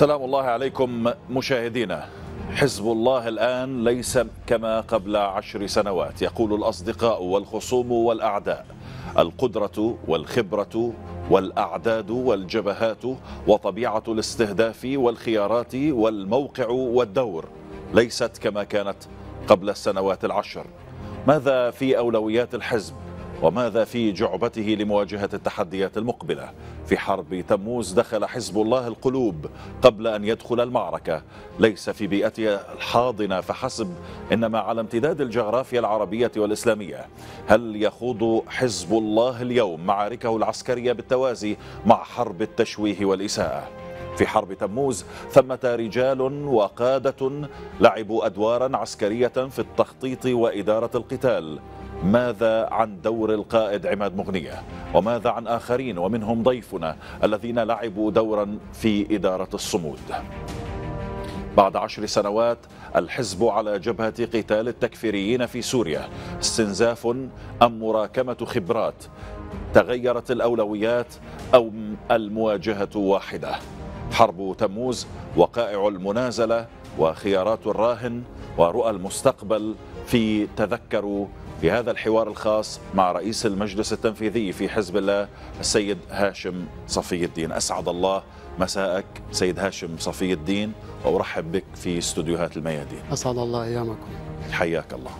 سلام الله عليكم مشاهدينا حزب الله الآن ليس كما قبل عشر سنوات يقول الأصدقاء والخصوم والأعداء القدرة والخبرة والأعداد والجبهات وطبيعة الاستهداف والخيارات والموقع والدور ليست كما كانت قبل السنوات العشر ماذا في أولويات الحزب وماذا في جعبته لمواجهة التحديات المقبلة في حرب تموز دخل حزب الله القلوب قبل أن يدخل المعركة ليس في بيئتها الحاضنة فحسب إنما على امتداد الجغرافيا العربية والإسلامية هل يخوض حزب الله اليوم معاركه العسكرية بالتوازي مع حرب التشويه والإساءة في حرب تموز ثمة رجال وقادة لعبوا أدوارا عسكرية في التخطيط وإدارة القتال ماذا عن دور القائد عماد مغنية وماذا عن آخرين ومنهم ضيفنا الذين لعبوا دورا في إدارة الصمود بعد عشر سنوات الحزب على جبهة قتال التكفيريين في سوريا استنزاف أم مراكمة خبرات تغيرت الأولويات أو المواجهة واحدة حرب تموز وقائع المنازلة وخيارات الراهن ورؤى المستقبل في تذكروا في هذا الحوار الخاص مع رئيس المجلس التنفيذي في حزب الله السيد هاشم صفي الدين أسعد الله مساءك سيد هاشم صفي الدين وأرحب بك في استوديوهات الميادين أسعد الله أيامكم حياك الله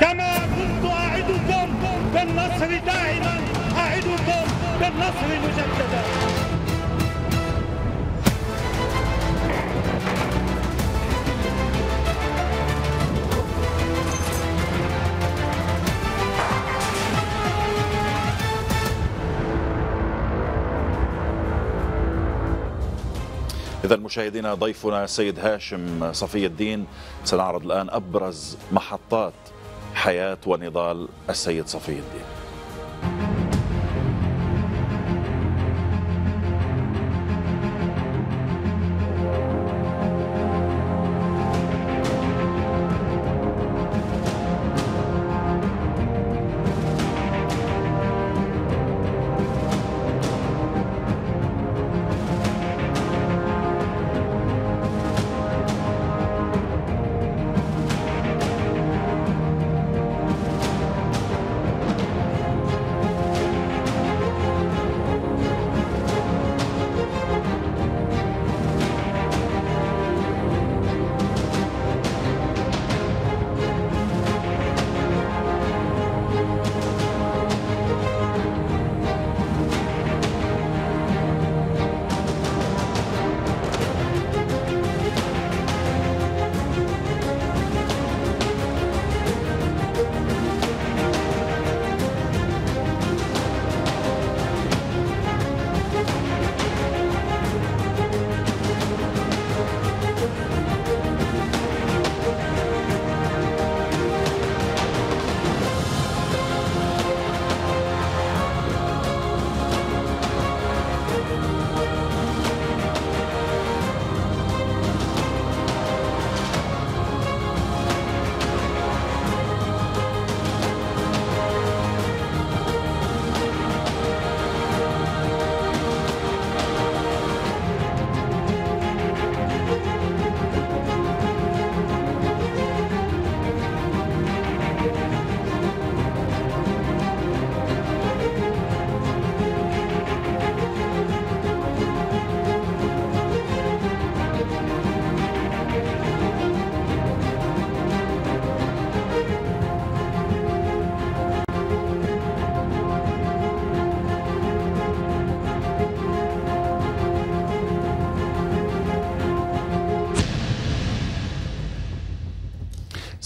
كما كنت أعدكم بالنصر دائما أعدكم بالنصر مجددا إذا مشاهدينا ضيفنا سيد هاشم صفي الدين سنعرض الآن أبرز محطات حياة ونضال السيد صفي الدين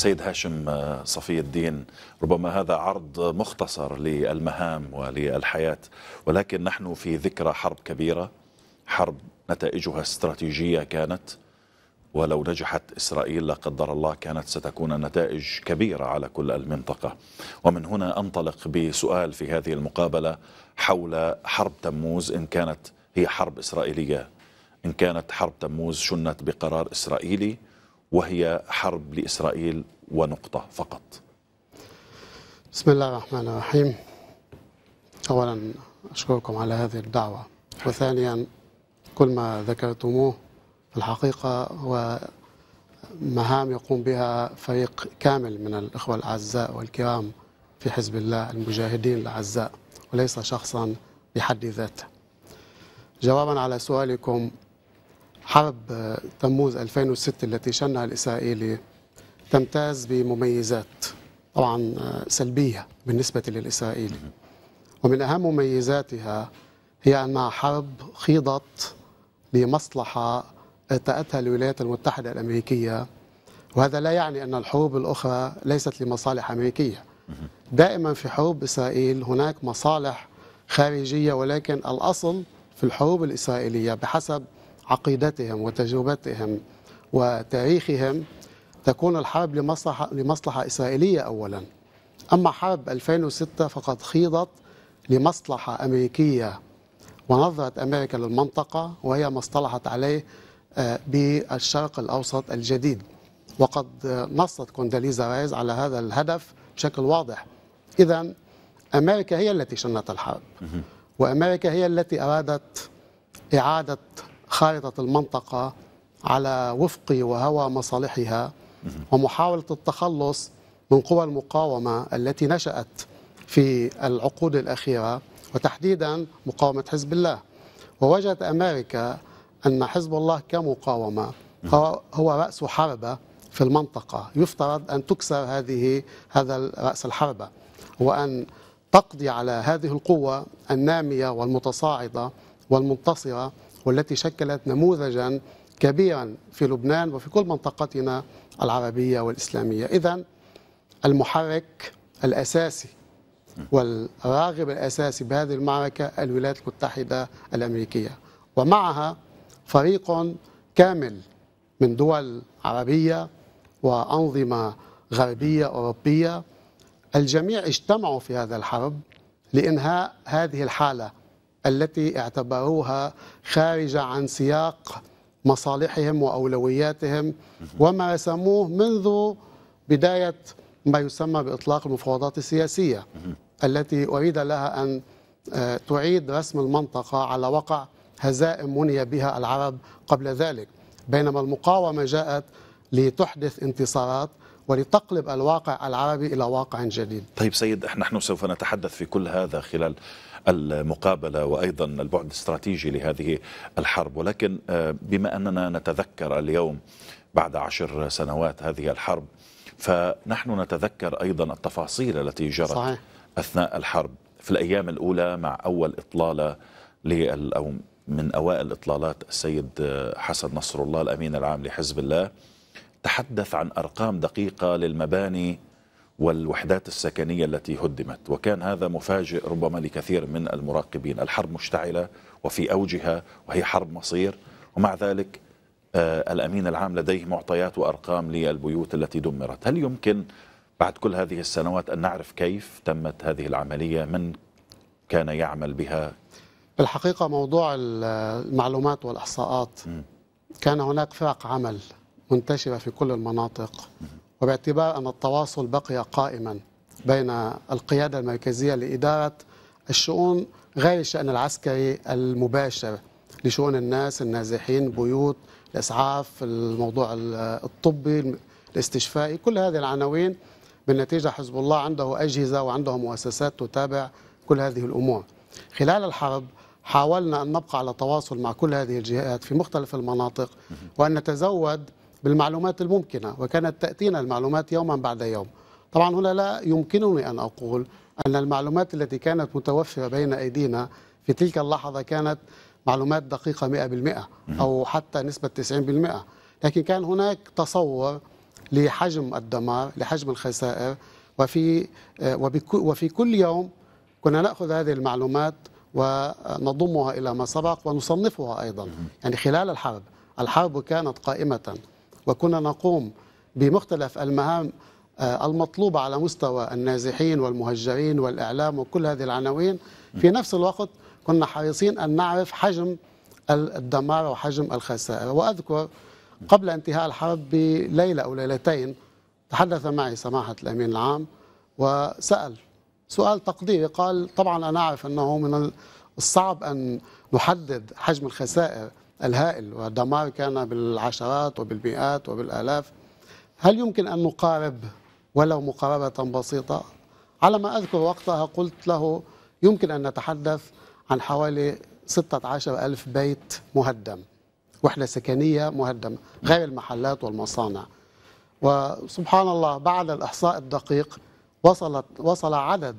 سيد هاشم آه، صفي الدين ربما هذا عرض مختصر للمهام وللحياة ولكن نحن في ذكرى حرب كبيرة حرب نتائجها استراتيجية كانت ولو نجحت إسرائيل لا قدر الله كانت ستكون نتائج كبيرة على كل المنطقة ومن هنا أنطلق بسؤال في هذه المقابلة حول حرب تموز إن كانت هي حرب إسرائيلية إن كانت حرب تموز شنت بقرار إسرائيلي وهي حرب لإسرائيل ونقطة فقط بسم الله الرحمن الرحيم أولا أشكركم على هذه الدعوة وثانيا كل ما ذكرتموه الحقيقة هو مهام يقوم بها فريق كامل من الإخوة الأعزاء والكرام في حزب الله المجاهدين الأعزاء وليس شخصا بحد ذاته جوابا على سؤالكم حرب تموز 2006 التي شنها الإسرائيلي تمتاز بمميزات طبعا آه، سلبية بالنسبة للإسرائيلي ومن أهم مميزاتها هي أنها حرب خيضت لمصلحة ارتأتها الولايات المتحدة الأمريكية وهذا لا يعني أن الحروب الأخرى ليست لمصالح أمريكية دائما في حروب إسرائيل هناك مصالح خارجية ولكن الأصل في الحروب الإسرائيلية بحسب عقيدتهم وتجربتهم وتاريخهم تكون الحرب لمصلحة, لمصلحة إسرائيلية أولا أما حرب 2006 فقد خيضت لمصلحة أمريكية ونظرة أمريكا للمنطقة وهي ما اصطلحت عليه آه، بالشرق الأوسط الجديد وقد نصت كونداليزا رايز على هذا الهدف بشكل واضح إذا أمريكا هي التي شنت الحرب وأمريكا هي التي أرادت إعادة خارطة المنطقة على وفق وهوى مصالحها ومحاولة التخلص من قوى المقاومة التي نشأت في العقود الأخيرة وتحديدا مقاومة حزب الله ووجدت أمريكا أن حزب الله كمقاومة هو رأس حربة في المنطقة يفترض أن تكسر هذه هذا رأس الحربة وأن تقضي على هذه القوة النامية والمتصاعدة والمنتصرة والتي شكلت نموذجا كبيرا في لبنان وفي كل منطقتنا العربية والإسلامية إذا المحرك الأساسي والراغب الأساسي بهذه المعركة الولايات المتحدة الأمريكية ومعها فريق كامل من دول عربية وأنظمة غربية أوروبية الجميع اجتمعوا في هذا الحرب لإنهاء هذه الحالة التي اعتبروها خارجة عن سياق مصالحهم وأولوياتهم وما سموه منذ بداية ما يسمى بإطلاق المفاوضات السياسية التي أريد لها أن آه، تعيد رسم المنطقة على وقع هزائم مني بها العرب قبل ذلك بينما المقاومة جاءت لتحدث انتصارات ولتقلب الواقع العربي إلى واقع جديد طيب سيد نحن سوف نتحدث في كل هذا خلال المقابله وايضا البعد الاستراتيجي لهذه الحرب ولكن آه، بما اننا نتذكر اليوم بعد عشر سنوات هذه الحرب فنحن نتذكر ايضا التفاصيل التي جرت صحيح. اثناء الحرب في الايام الاولى مع اول اطلاله لل او من اوائل اطلالات السيد آه، حسن نصر الله الامين العام لحزب الله تحدث عن ارقام دقيقه للمباني والوحدات السكنية التي هدمت وكان هذا مفاجئ ربما لكثير من المراقبين الحرب مشتعلة وفي أوجها وهي حرب مصير ومع ذلك آه، الأمين العام لديه معطيات وأرقام للبيوت التي دمرت هل يمكن بعد كل هذه السنوات أن نعرف كيف تمت هذه العملية من كان يعمل بها الحقيقة موضوع المعلومات والإحصاءات كان هناك فرق عمل منتشرة في كل المناطق وباعتبار أن التواصل بقي قائما بين القيادة المركزية لإدارة الشؤون غير الشأن العسكري المباشر لشؤون الناس النازحين بيوت الإسعاف الموضوع الطبي الاستشفائي كل هذه العناوين بالنتيجة حزب الله عنده أجهزة وعنده مؤسسات تتابع كل هذه الأمور خلال الحرب حاولنا أن نبقى على تواصل مع كل هذه الجهات في مختلف المناطق وأن نتزود بالمعلومات الممكنة وكانت تأتينا المعلومات يوما بعد يوم طبعا هنا لا يمكنني أن أقول أن المعلومات التي كانت متوفرة بين أيدينا في تلك اللحظة كانت معلومات دقيقة 100% أو حتى نسبة 90% لكن كان هناك تصور لحجم الدمار لحجم الخسائر وفي آه، وفي كل يوم كنا ناخذ هذه المعلومات ونضمها الى ما سبق ونصنفها ايضا يعني خلال الحرب الحرب كانت قائمه وكنا نقوم بمختلف المهام آه، المطلوبة على مستوى النازحين والمهجرين والإعلام وكل هذه العناوين في نفس الوقت كنا حريصين أن نعرف حجم الدمار وحجم الخسائر وأذكر قبل انتهاء الحرب بليلة أو ليلتين تحدث معي سماحة الأمين العام وسأل سؤال تقديري قال طبعا أنا أعرف أنه من الصعب أن نحدد حجم الخسائر الهائل والدمار كان بالعشرات وبالمئات وبالآلاف هل يمكن أن نقارب ولو مقاربة بسيطة على ما أذكر وقتها قلت له يمكن أن نتحدث عن حوالي 16 ألف بيت مهدم وحدة سكنية مهدمة غير المحلات والمصانع وسبحان الله بعد الإحصاء الدقيق وصلت وصل عدد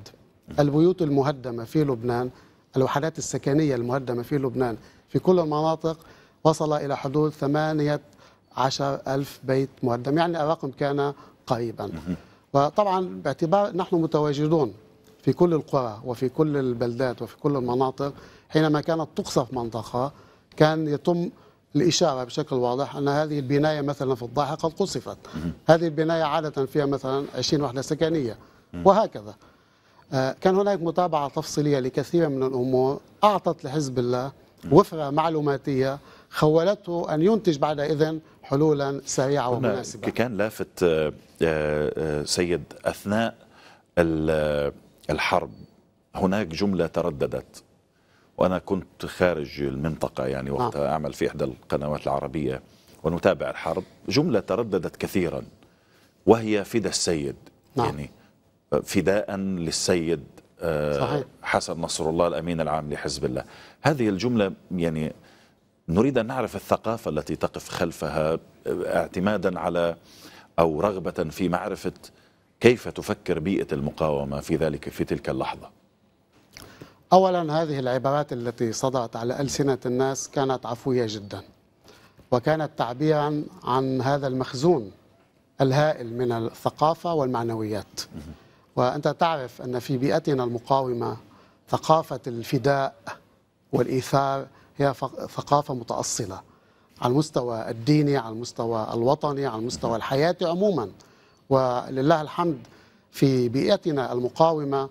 البيوت المهدمة في لبنان الوحدات السكنية المهدمة في لبنان في كل المناطق وصل إلى حدود عشر ألف بيت مهدم يعني الرقم كان قريبا وطبعا باعتبار نحن متواجدون في كل القرى وفي كل البلدات وفي كل المناطق حينما كانت تقصف منطقة كان يتم الإشارة بشكل واضح أن هذه البناية مثلا في الضاحية قد قصفت هذه البناية عادة فيها مثلا 20 وحدة سكنية وهكذا آه، كان هناك متابعة تفصيلية لكثير من الأمور أعطت لحزب الله وفرة معلوماتية خولته أن ينتج بعد إذن حلولا سريعة ومناسبة كان لافت آه، آه، سيد أثناء آه، الحرب هناك جملة ترددت وأنا كنت خارج المنطقة يعني نعم. وقتها أعمل في إحدى القنوات العربية ونتابع الحرب جملة ترددت كثيرا وهي فدى السيد نعم. يعني فداء للسيد صحيح. آه، حسن نصر الله الأمين العام لحزب الله هذه الجملة يعني نريد أن نعرف الثقافة التي تقف خلفها آه، اعتمادا على أو رغبة في معرفة كيف تفكر بيئة المقاومة في ذلك في تلك اللحظة أولا هذه العبارات التي صدرت على ألسنة الناس كانت عفوية جدا وكانت تعبيرا عن هذا المخزون الهائل من الثقافة والمعنويات وأنت تعرف أن في بيئتنا المقاومة ثقافة الفداء والإيثار هي ثقافة متأصلة على المستوى الديني على المستوى الوطني على المستوى الحياة عموما ولله الحمد في بيئتنا المقاومة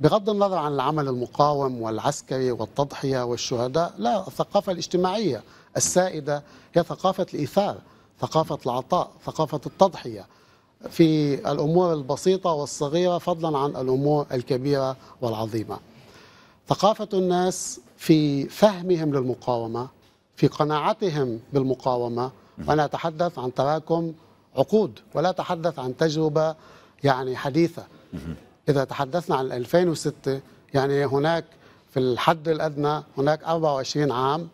بغض النظر عن العمل المقاوم والعسكري والتضحية والشهداء لا الثقافة الاجتماعية السائدة هي ثقافة الإيثار ثقافة العطاء ثقافة التضحية في الأمور البسيطة والصغيرة فضلا عن الأمور الكبيرة والعظيمة ثقافة الناس في فهمهم للمقاومة في قناعتهم بالمقاومة وأنا أتحدث عن تراكم عقود ولا أتحدث عن تجربة يعني حديثة إذا تحدثنا عن 2006 يعني هناك في الحد الأدنى هناك 24 عام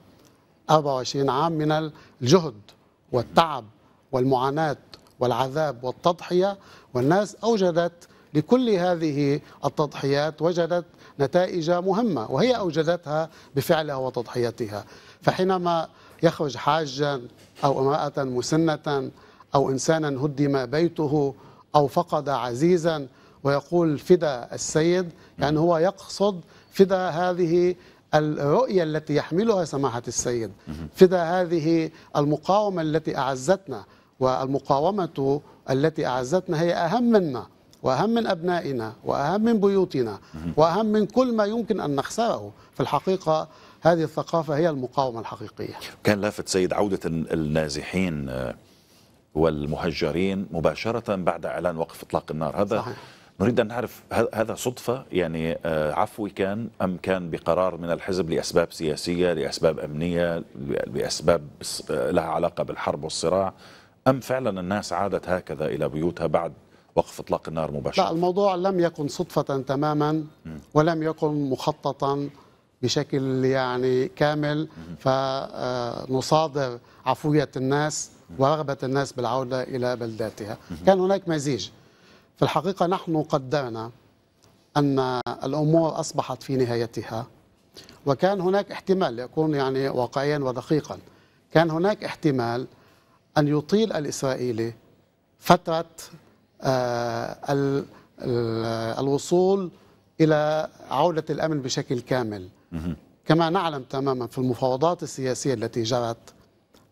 24 عام من الجهد والتعب والمعاناة والعذاب والتضحية والناس أوجدت لكل هذه التضحيات وجدت نتائج مهمة وهي أوجدتها بفعلها وتضحيتها فحينما يخرج حاجا أو امرأة مسنة أو إنسانا هدم بيته أو فقد عزيزا ويقول فدى السيد يعني هو يقصد فدى هذه الرؤية التي يحملها سماحة السيد فدى هذه المقاومة التي أعزتنا والمقاومة التي أعزتنا هي أهم منا وأهم من أبنائنا وأهم من بيوتنا وأهم من كل ما يمكن أن نخسره في الحقيقة هذه الثقافة هي المقاومة الحقيقية كان لافت سيد عودة النازحين آه، والمهجرين مباشرة بعد إعلان وقف إطلاق النار هذا صحيح. نريد أن نعرف هذا صدفة يعني آه، عفوي كان أم كان بقرار من الحزب لأسباب سياسية لأسباب أمنية لأسباب آه، لها علاقة بالحرب والصراع أم فعلا الناس عادت هكذا إلى بيوتها بعد وقف اطلاق النار مباشره لا الموضوع لم يكن صدفه تماما ولم يكن مخططا بشكل يعني كامل فنصادر آه، عفويه الناس ورغبه الناس بالعوده الى بلداتها كان هناك مزيج في الحقيقه نحن قدرنا ان الامور اصبحت في نهايتها وكان هناك احتمال يكون يعني واقعيا ودقيقا كان هناك احتمال أن يطيل الإسرائيلي فترة آه، الوصول إلى عودة الأمن بشكل كامل كما نعلم تماما في المفاوضات السياسية التي جرت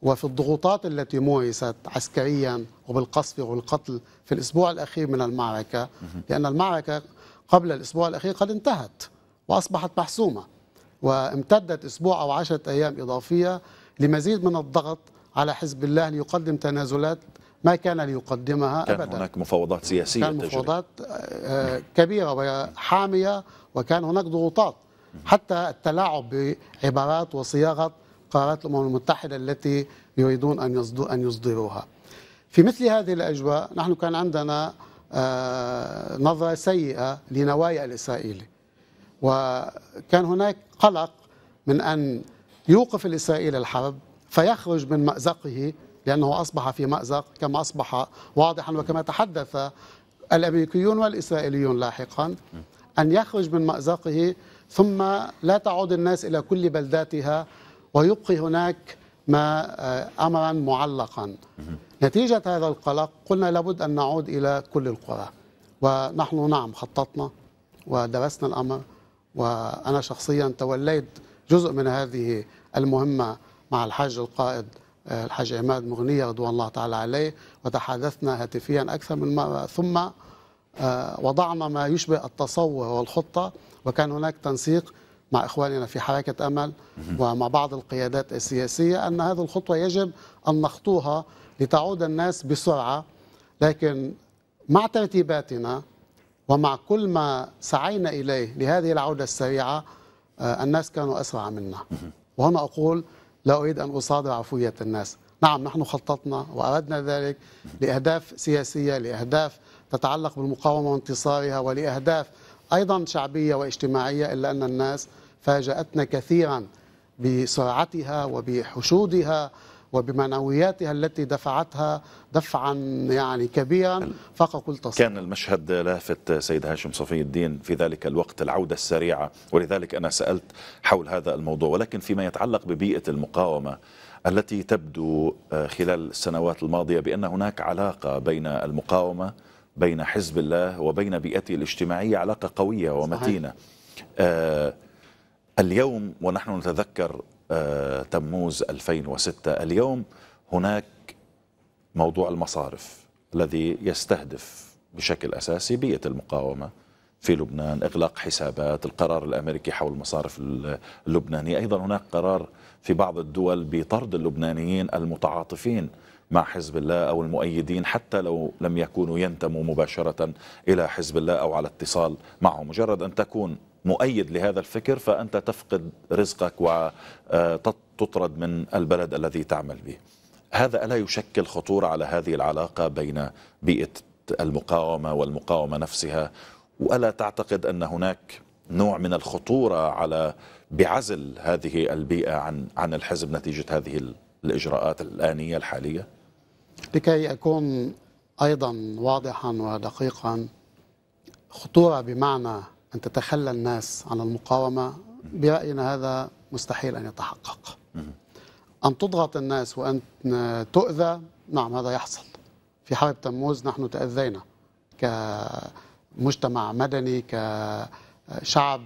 وفي الضغوطات التي مورست عسكريا وبالقصف والقتل في الأسبوع الأخير من المعركة لأن المعركة قبل الأسبوع الأخير قد انتهت وأصبحت محسومة وامتدت أسبوع أو عشرة أيام إضافية لمزيد من الضغط على حزب الله أن يقدم تنازلات ما كان ليقدمها كان أبدا هناك مفاوضات سياسية كان تجري. مفاوضات آه، كبيرة وحامية وكان هناك ضغوطات حتى التلاعب بعبارات وصياغة قرارات الأمم المتحدة التي يريدون أن يصدروها في مثل هذه الأجواء نحن كان عندنا آه، نظرة سيئة لنوايا الإسرائيلي وكان هناك قلق من أن يوقف الإسرائيلي الحرب فيخرج من مأزقه لأنه أصبح في مأزق كما أصبح واضحا وكما تحدث الأمريكيون والإسرائيليون لاحقا أن يخرج من مأزقه ثم لا تعود الناس إلى كل بلداتها ويبقي هناك ما آه، أمرا معلقا نتيجة هذا القلق قلنا لابد أن نعود إلى كل القرى ونحن نعم خططنا ودرسنا الأمر وأنا شخصيا توليت جزء من هذه المهمة مع الحاج القائد آه، الحاج عماد مغنية رضوان الله تعالى عليه وتحدثنا هاتفيا أكثر من مرة ثم آه، وضعنا ما يشبه التصور والخطة وكان هناك تنسيق مع إخواننا في حركة أمل ومع بعض القيادات السياسية أن هذه الخطوة يجب أن نخطوها لتعود الناس بسرعة لكن مع ترتيباتنا ومع كل ما سعينا إليه لهذه العودة السريعة آه، الناس كانوا أسرع منا وهنا أقول لا أريد أن أصادر عفوية الناس نعم نحن خططنا وأردنا ذلك لأهداف سياسية لأهداف تتعلق بالمقاومة وانتصارها ولأهداف أيضا شعبية واجتماعية إلا أن الناس فاجأتنا كثيرا بسرعتها وبحشودها وبمعنوياتها التي دفعتها دفعا يعني كبيرا فاق كل تصور كان المشهد لافت سيد هاشم صفي الدين في ذلك الوقت العودة السريعة ولذلك أنا سألت حول هذا الموضوع ولكن فيما يتعلق ببيئة المقاومة التي تبدو آه، خلال السنوات الماضية بأن هناك علاقة بين المقاومة بين حزب الله وبين بيئته الاجتماعية علاقة قوية ومتينة صحيح. آه اليوم ونحن نتذكر آه، تموز 2006 اليوم هناك موضوع المصارف الذي يستهدف بشكل أساسي بيئة المقاومة في لبنان إغلاق حسابات القرار الأمريكي حول المصارف اللبنانية أيضا هناك قرار في بعض الدول بطرد اللبنانيين المتعاطفين مع حزب الله أو المؤيدين حتى لو لم يكونوا ينتموا مباشرة إلى حزب الله أو على اتصال معه مجرد أن تكون مؤيد لهذا الفكر فأنت تفقد رزقك وتطرد آه، من البلد الذي تعمل به هذا ألا يشكل خطورة على هذه العلاقة بين بيئة المقاومة والمقاومة نفسها وألا تعتقد أن هناك نوع من الخطورة على بعزل هذه البيئة عن عن الحزب نتيجة هذه الإجراءات الآنية الحالية؟ لكي أكون أيضا واضحا ودقيقا خطورة بمعنى أن تتخلى الناس عن المقاومة برأينا هذا مستحيل أن يتحقق أن تضغط الناس وأن تؤذى نعم هذا يحصل في حرب تموز نحن تأذينا كمجتمع مدني كشعب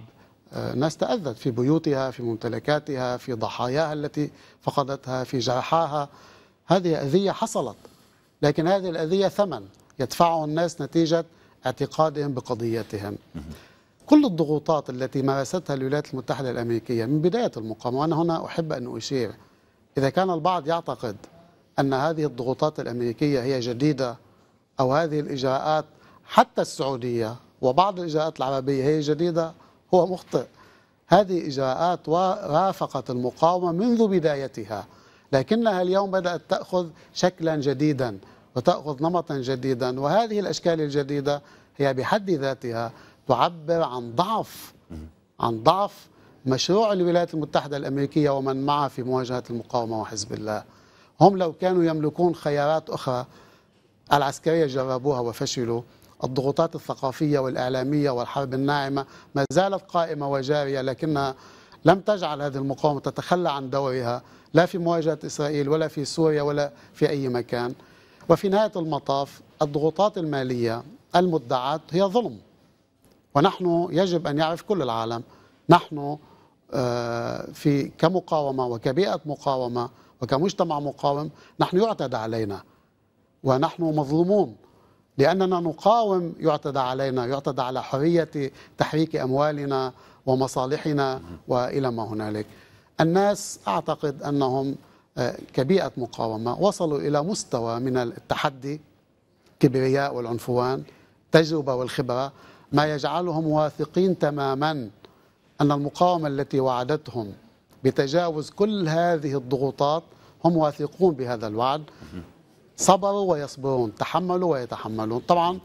ناس تأذت في بيوتها في ممتلكاتها في ضحاياها التي فقدتها في جرحاها هذه أذية حصلت لكن هذه الأذية ثمن يدفعه الناس نتيجة اعتقادهم بقضيتهم كل الضغوطات التي مارستها الولايات المتحدة الأمريكية من بداية المقاومة وأنا هنا أحب أن أشير إذا كان البعض يعتقد أن هذه الضغوطات الأمريكية هي جديدة أو هذه الإجراءات حتى السعودية وبعض الإجراءات العربية هي جديدة هو مخطئ هذه إجراءات ورافقت المقاومة منذ بدايتها لكنها اليوم بدأت تأخذ شكلا جديدا وتأخذ نمطا جديدا وهذه الأشكال الجديدة هي بحد ذاتها تعبر عن ضعف عن ضعف مشروع الولايات المتحدة الأمريكية ومن معها في مواجهة المقاومة وحزب الله هم لو كانوا يملكون خيارات أخرى العسكرية جربوها وفشلوا الضغوطات الثقافية والإعلامية والحرب الناعمة ما زالت قائمة وجارية لكنها لم تجعل هذه المقاومة تتخلى عن دورها لا في مواجهة إسرائيل ولا في سوريا ولا في أي مكان وفي نهاية المطاف الضغوطات المالية المدعاة هي ظلم ونحن يجب أن يعرف كل العالم نحن آه، في كمقاومة وكبيئة مقاومة وكمجتمع مقاوم نحن يعتدى علينا ونحن مظلومون لأننا نقاوم يعتدى علينا يعتدى على حرية تحريك أموالنا ومصالحنا وإلى ما هنالك الناس أعتقد أنهم آه، كبيئة مقاومة وصلوا إلى مستوى من التحدي كبرياء والعنفوان تجربة والخبرة ما يجعلهم واثقين تماما أن المقاومة التي وعدتهم بتجاوز كل هذه الضغوطات هم واثقون بهذا الوعد صبروا ويصبرون تحملوا ويتحملون طبعا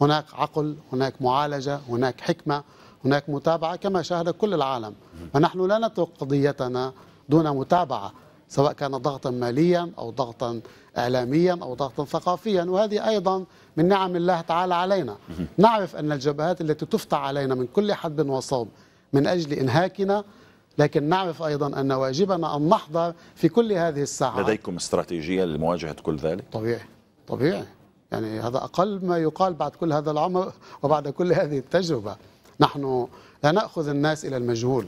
هناك عقل هناك معالجة هناك حكمة هناك متابعة كما شاهد كل العالم ونحن لا نترك قضيتنا دون متابعة سواء كان ضغطا ماليا أو ضغطا إعلاميا أو ضغطا ثقافيا وهذه أيضا من نعم الله تعالى علينا نعرف أن الجبهات التي تفتح علينا من كل حد وصوب من أجل إنهاكنا لكن نعرف أيضا أن واجبنا أن نحضر في كل هذه الساعات لديكم استراتيجية لمواجهة كل ذلك؟ طبيعي طبيعي يعني هذا أقل ما يقال بعد كل هذا العمر وبعد كل هذه التجربة نحن لا نأخذ الناس إلى المجهول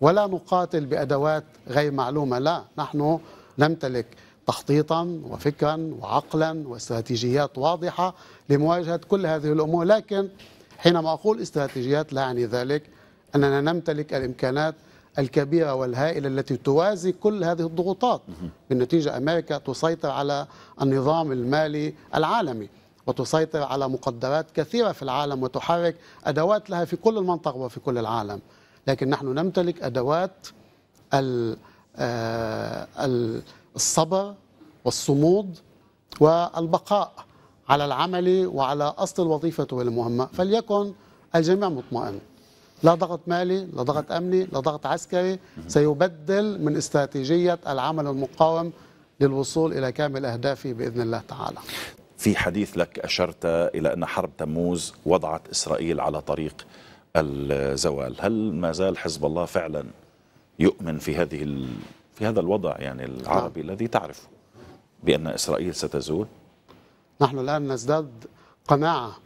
ولا نقاتل بأدوات غير معلومة لا نحن نمتلك تخطيطا وفكرا وعقلا واستراتيجيات واضحة لمواجهة كل هذه الأمور لكن حينما أقول استراتيجيات لا أعني ذلك أننا نمتلك الإمكانات الكبيرة والهائلة التي توازي كل هذه الضغوطات بالنتيجة أمريكا تسيطر على النظام المالي العالمي وتسيطر على مقدرات كثيرة في العالم وتحرك أدوات لها في كل المنطقة وفي كل العالم لكن نحن نمتلك أدوات آه، الصبر والصمود والبقاء على العمل وعلى أصل الوظيفه والمهمه فليكن الجميع مطمئن لا ضغط مالي لا ضغط أمني لا ضغط عسكري سيبدل من استراتيجية العمل المقاوم للوصول إلى كامل أهدافه بإذن الله تعالى في حديث لك أشرت إلى أن حرب تموز وضعت إسرائيل على طريق الزوال هل ما زال حزب الله فعلا يؤمن في هذه ال... في هذا الوضع يعني العربي نعم. الذي تعرفه بأن إسرائيل ستزول نحن الآن نزداد قناعة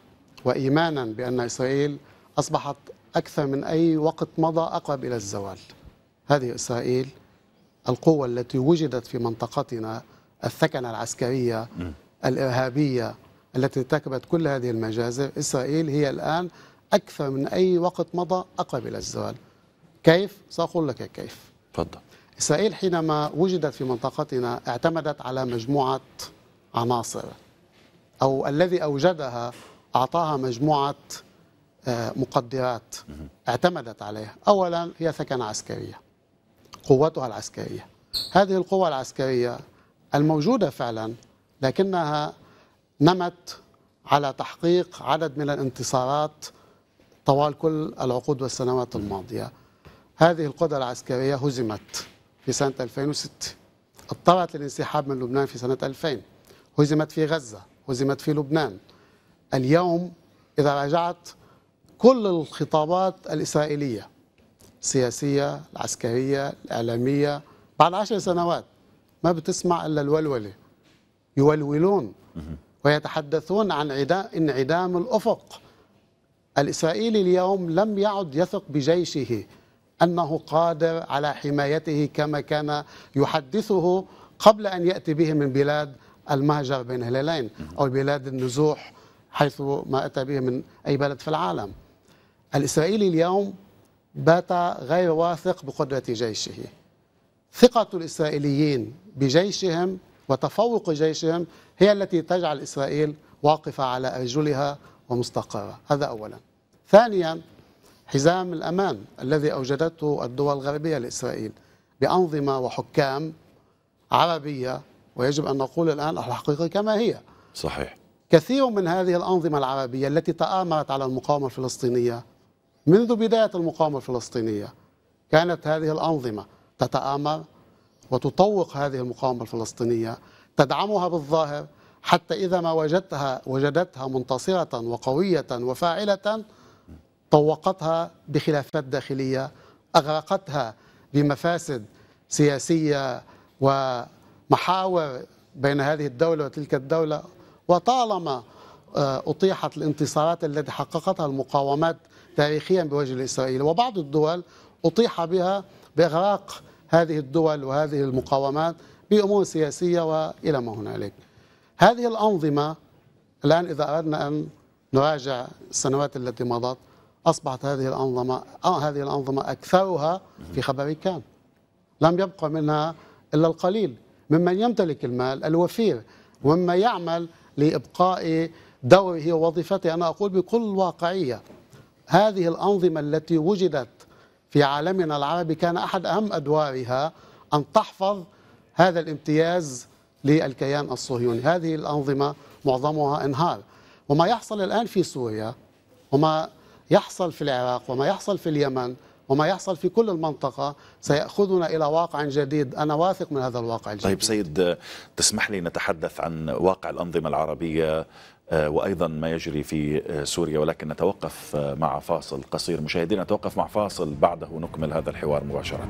وإيمانا بأن إسرائيل أصبحت أكثر من أي وقت مضى أقرب إلى الزوال هذه إسرائيل القوة التي وجدت في منطقتنا الثكنة العسكرية الإرهابية التي ارتكبت كل هذه المجازر إسرائيل هي الآن أكثر من أي وقت مضى أقرب إلى الزوال كيف؟ سأقول لك كيف تفضل إسرائيل حينما وجدت في منطقتنا اعتمدت على مجموعة عناصر أو الذي أوجدها أعطاها مجموعة آه، مقدرات اعتمدت عليها أولا هي ثكنة عسكرية قوتها العسكرية هذه القوة العسكرية الموجودة فعلا لكنها نمت على تحقيق عدد من الانتصارات طوال كل العقود والسنوات الماضية هذه القدرة العسكرية هزمت في سنة 2006 اضطرت للانسحاب من لبنان في سنة 2000 هزمت في غزة هزمت في لبنان اليوم إذا رجعت كل الخطابات الإسرائيلية السياسية العسكرية الإعلامية بعد عشر سنوات ما بتسمع إلا الولولة يولولون ويتحدثون عن انعدام الأفق الإسرائيلي اليوم لم يعد يثق بجيشه أنه قادر على حمايته كما كان يحدثه قبل أن يأتي به من بلاد المهجر بين هلالين أو بلاد النزوح حيث ما أتى به من أي بلد في العالم الإسرائيلي اليوم بات غير واثق بقدرة جيشه ثقة الإسرائيليين بجيشهم وتفوق جيشهم هي التي تجعل إسرائيل واقفة على أرجلها ومستقرة هذا أولا ثانيا حزام الأمان الذي أوجدته الدول الغربية لإسرائيل بأنظمة وحكام عربية ويجب أن نقول الآن الحقيقة كما هي صحيح كثير من هذه الأنظمة العربية التي تآمرت على المقاومة الفلسطينية منذ بداية المقاومة الفلسطينية كانت هذه الأنظمة تتآمر وتطوق هذه المقاومة الفلسطينية تدعمها بالظاهر حتى إذا ما وجدتها وجدتها منتصرة وقوية وفاعلة طوقتها بخلافات داخلية أغرقتها بمفاسد سياسية ومحاور بين هذه الدولة وتلك الدولة وطالما آه، أطيحت الانتصارات التي حققتها المقاومات تاريخيا بوجه الإسرائيل وبعض الدول أطيح بها بإغراق هذه الدول وهذه المقاومات بأمور سياسية وإلى ما هنالك هذه الأنظمة الآن إذا أردنا أن نراجع السنوات التي مضت أصبحت هذه الأنظمة أو آه، هذه الأنظمة أكثرها في خبر كان لم يبقى منها إلا القليل ممن يمتلك المال الوفير ومما يعمل لإبقاء دوره ووظيفته أنا أقول بكل واقعية هذه الأنظمة التي وجدت في عالمنا العربي كان أحد أهم أدوارها أن تحفظ هذا الامتياز للكيان الصهيوني هذه الأنظمة معظمها انهار وما يحصل الآن في سوريا وما يحصل في العراق وما يحصل في اليمن وما يحصل في كل المنطقة سيأخذنا إلى واقع جديد أنا واثق من هذا الواقع الجديد طيب سيد تسمح لي نتحدث عن واقع الأنظمة العربية آه، وأيضا ما يجري في آه، سوريا ولكن نتوقف آه، مع فاصل قصير مشاهدينا نتوقف مع فاصل بعده نكمل هذا الحوار مباشرة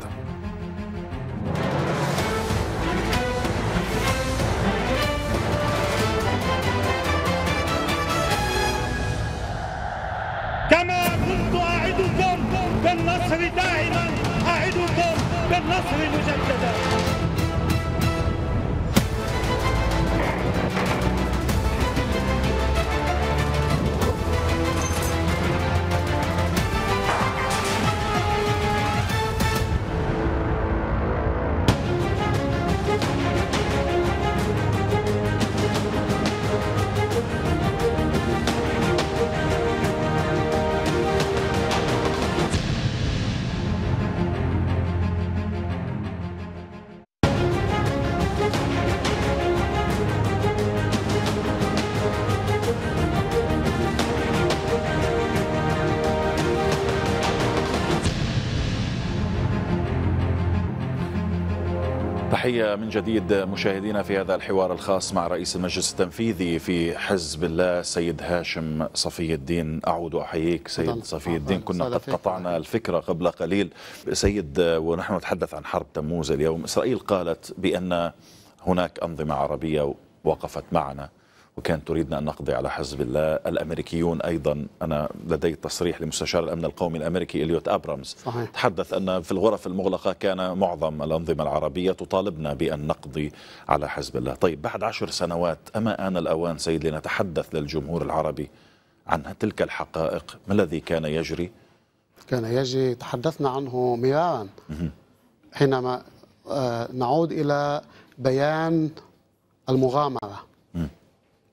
جديد مشاهدينا في هذا الحوار الخاص مع رئيس المجلس التنفيذي في حزب الله سيد هاشم صفي الدين أعود أحييك سيد صفي الدين كنا قد قطعنا الفكرة قبل قليل سيد ونحن نتحدث عن حرب تموز اليوم إسرائيل قالت بأن هناك أنظمة عربية وقفت معنا وكانت تريدنا أن نقضي على حزب الله الأمريكيون أيضا أنا لدي تصريح لمستشار الأمن القومي الأمريكي إليوت أبرامز صحيح. تحدث أن في الغرف المغلقة كان معظم الأنظمة العربية تطالبنا بأن نقضي على حزب الله طيب بعد عشر سنوات أما آن الأوان سيد لنتحدث للجمهور العربي عن تلك الحقائق ما الذي كان يجري كان يجري تحدثنا عنه مرارا حينما آه، نعود إلى بيان المغامرة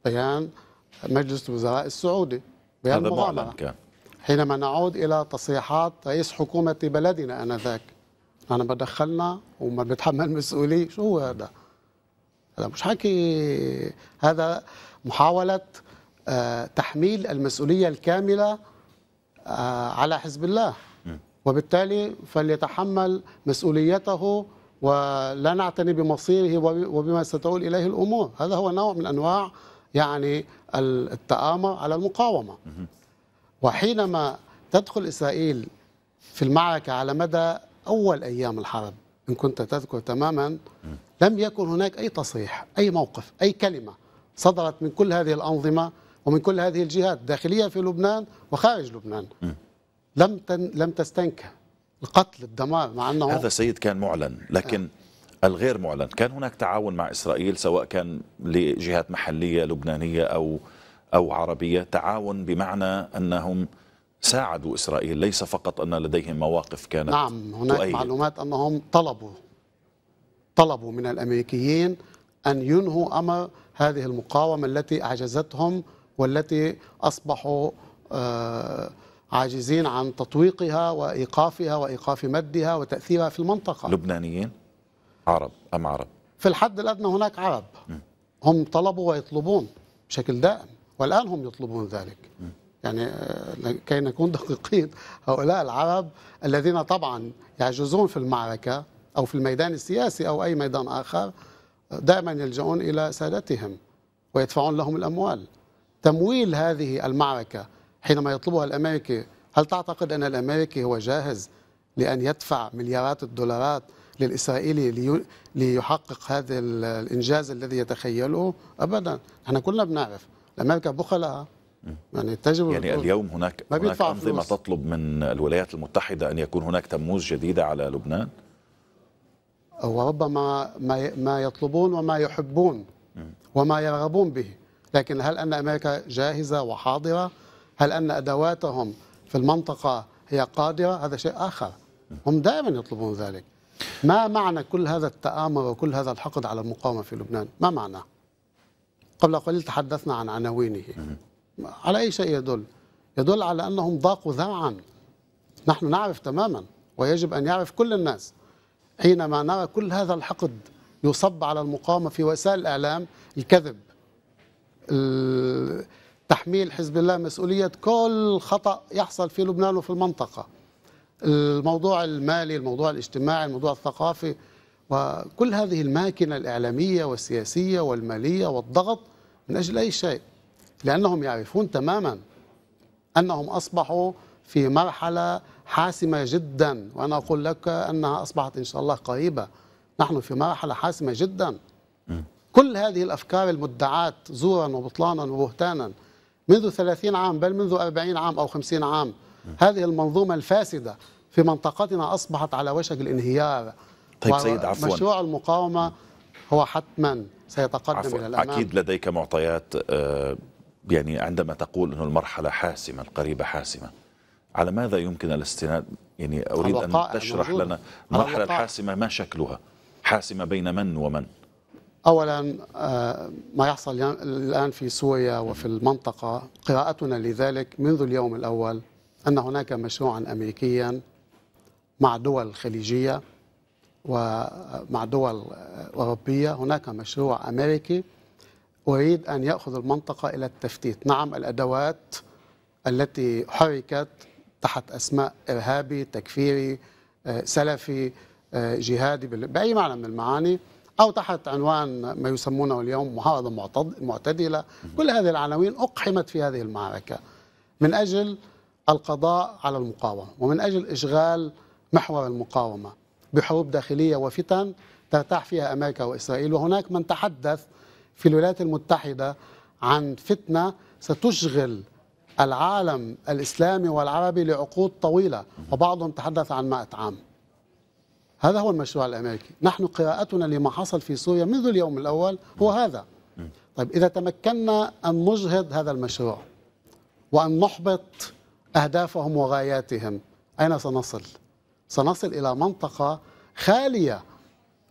بيان مجلس الوزراء السعودي هذا معلن كان حينما نعود إلى تصريحات رئيس حكومة بلدنا آنذاك أنا بدخلنا وما بتحمل مسؤولية شو هو هذا هذا مش حكي هذا محاولة آه، تحميل المسؤولية الكاملة آه، على حزب الله وبالتالي فليتحمل مسؤوليته ولا نعتني بمصيره وبما ستؤول إليه الأمور هذا هو نوع من أنواع يعني التآمر على المقاومة وحينما تدخل إسرائيل في المعركة على مدى أول أيام الحرب إن كنت تذكر تماما لم يكن هناك أي تصريح أي موقف أي كلمة صدرت من كل هذه الأنظمة ومن كل هذه الجهات داخلية في لبنان وخارج لبنان لم لم تستنكر القتل الدمار مع أنه هذا سيد كان معلن لكن الغير معلن كان هناك تعاون مع إسرائيل سواء كان لجهات محلية لبنانية أو أو عربية تعاون بمعنى أنهم ساعدوا إسرائيل ليس فقط أن لديهم مواقف كانت نعم هناك تؤيد. معلومات أنهم طلبوا طلبوا من الأمريكيين أن ينهوا أمر هذه المقاومة التي أعجزتهم والتي أصبحوا آه، عاجزين عن تطويقها وإيقافها وإيقاف مدها وتأثيرها في المنطقة لبنانيين؟ عرب أم عرب في الحد الأدنى هناك عرب م. هم طلبوا ويطلبون بشكل دائم والآن هم يطلبون ذلك م. يعني آه، كي نكون دقيقين هؤلاء العرب الذين طبعا يعجزون في المعركة أو في الميدان السياسي أو أي ميدان آخر دائما يلجؤون إلى سادتهم ويدفعون لهم الأموال تمويل هذه المعركة حينما يطلبها الأمريكي هل تعتقد أن الأمريكي هو جاهز لأن يدفع مليارات الدولارات للإسرائيلي ليحقق هذا الإنجاز الذي يتخيله أبدا احنا كلنا بنعرف أمريكا بخلاء يعني التجربة يعني اليوم هناك ما هناك أنظمة فلوس. تطلب من الولايات المتحدة أن يكون هناك تموز جديدة على لبنان وربما ما ما يطلبون وما يحبون وما يرغبون به لكن هل أن أمريكا جاهزة وحاضرة هل أن أدواتهم في المنطقة هي قادرة هذا شيء آخر هم دائما يطلبون ذلك ما معنى كل هذا التآمر وكل هذا الحقد على المقاومة في لبنان ما معناه قبل قليل تحدثنا عن عناوينه على أي شيء يدل يدل على أنهم ضاقوا ذرعا نحن نعرف تماما ويجب أن يعرف كل الناس حينما نرى كل هذا الحقد يصب على المقاومة في وسائل الإعلام الكذب تحميل حزب الله مسؤولية كل خطأ يحصل في لبنان وفي المنطقة الموضوع المالي الموضوع الاجتماعي الموضوع الثقافي وكل هذه الماكنة الإعلامية والسياسية والمالية والضغط من أجل أي شيء لأنهم يعرفون تماما أنهم أصبحوا في مرحلة حاسمة جدا وأنا أقول لك أنها أصبحت إن شاء الله قريبة نحن في مرحلة حاسمة جدا كل هذه الأفكار المدعاة زورا وبطلانا وبهتانا منذ ثلاثين عام بل منذ أربعين عام أو خمسين عام هذه المنظومة الفاسدة في منطقتنا أصبحت على وشك الانهيار طيب سيد عفوا مشروع المقاومة هو حتما سيتقدم عفوا. إلى الأمام أكيد لديك معطيات آه، يعني عندما تقول أن المرحلة حاسمة القريبة حاسمة على ماذا يمكن الاستناد يعني أريد أن تشرح لنا المرحلة الحاسمة ما شكلها حاسمة بين من ومن أولا آه، ما يحصل الآن في سوريا وفي المنطقة قراءتنا لذلك منذ اليوم الأول أن هناك مشروعا أمريكيا مع دول خليجية ومع دول أوروبية هناك مشروع أمريكي أريد أن يأخذ المنطقة إلى التفتيت نعم الأدوات التي حركت تحت أسماء إرهابي تكفيري آه، سلفي آه، جهادي بأي معنى من المعاني أو تحت عنوان ما يسمونه اليوم محاولة معتدلة كل هذه العناوين أقحمت في هذه المعركة من أجل القضاء على المقاومة ومن أجل إشغال محور المقاومة بحروب داخلية وفتن ترتاح فيها أمريكا وإسرائيل وهناك من تحدث في الولايات المتحدة عن فتنة ستشغل العالم الإسلامي والعربي لعقود طويلة وبعضهم تحدث عن 100 عام هذا هو المشروع الأمريكي نحن قراءتنا لما حصل في سوريا منذ اليوم الأول هو هذا طيب إذا تمكنا أن نجهض هذا المشروع وأن نحبط أهدافهم وغاياتهم أين سنصل؟ سنصل إلى منطقة خالية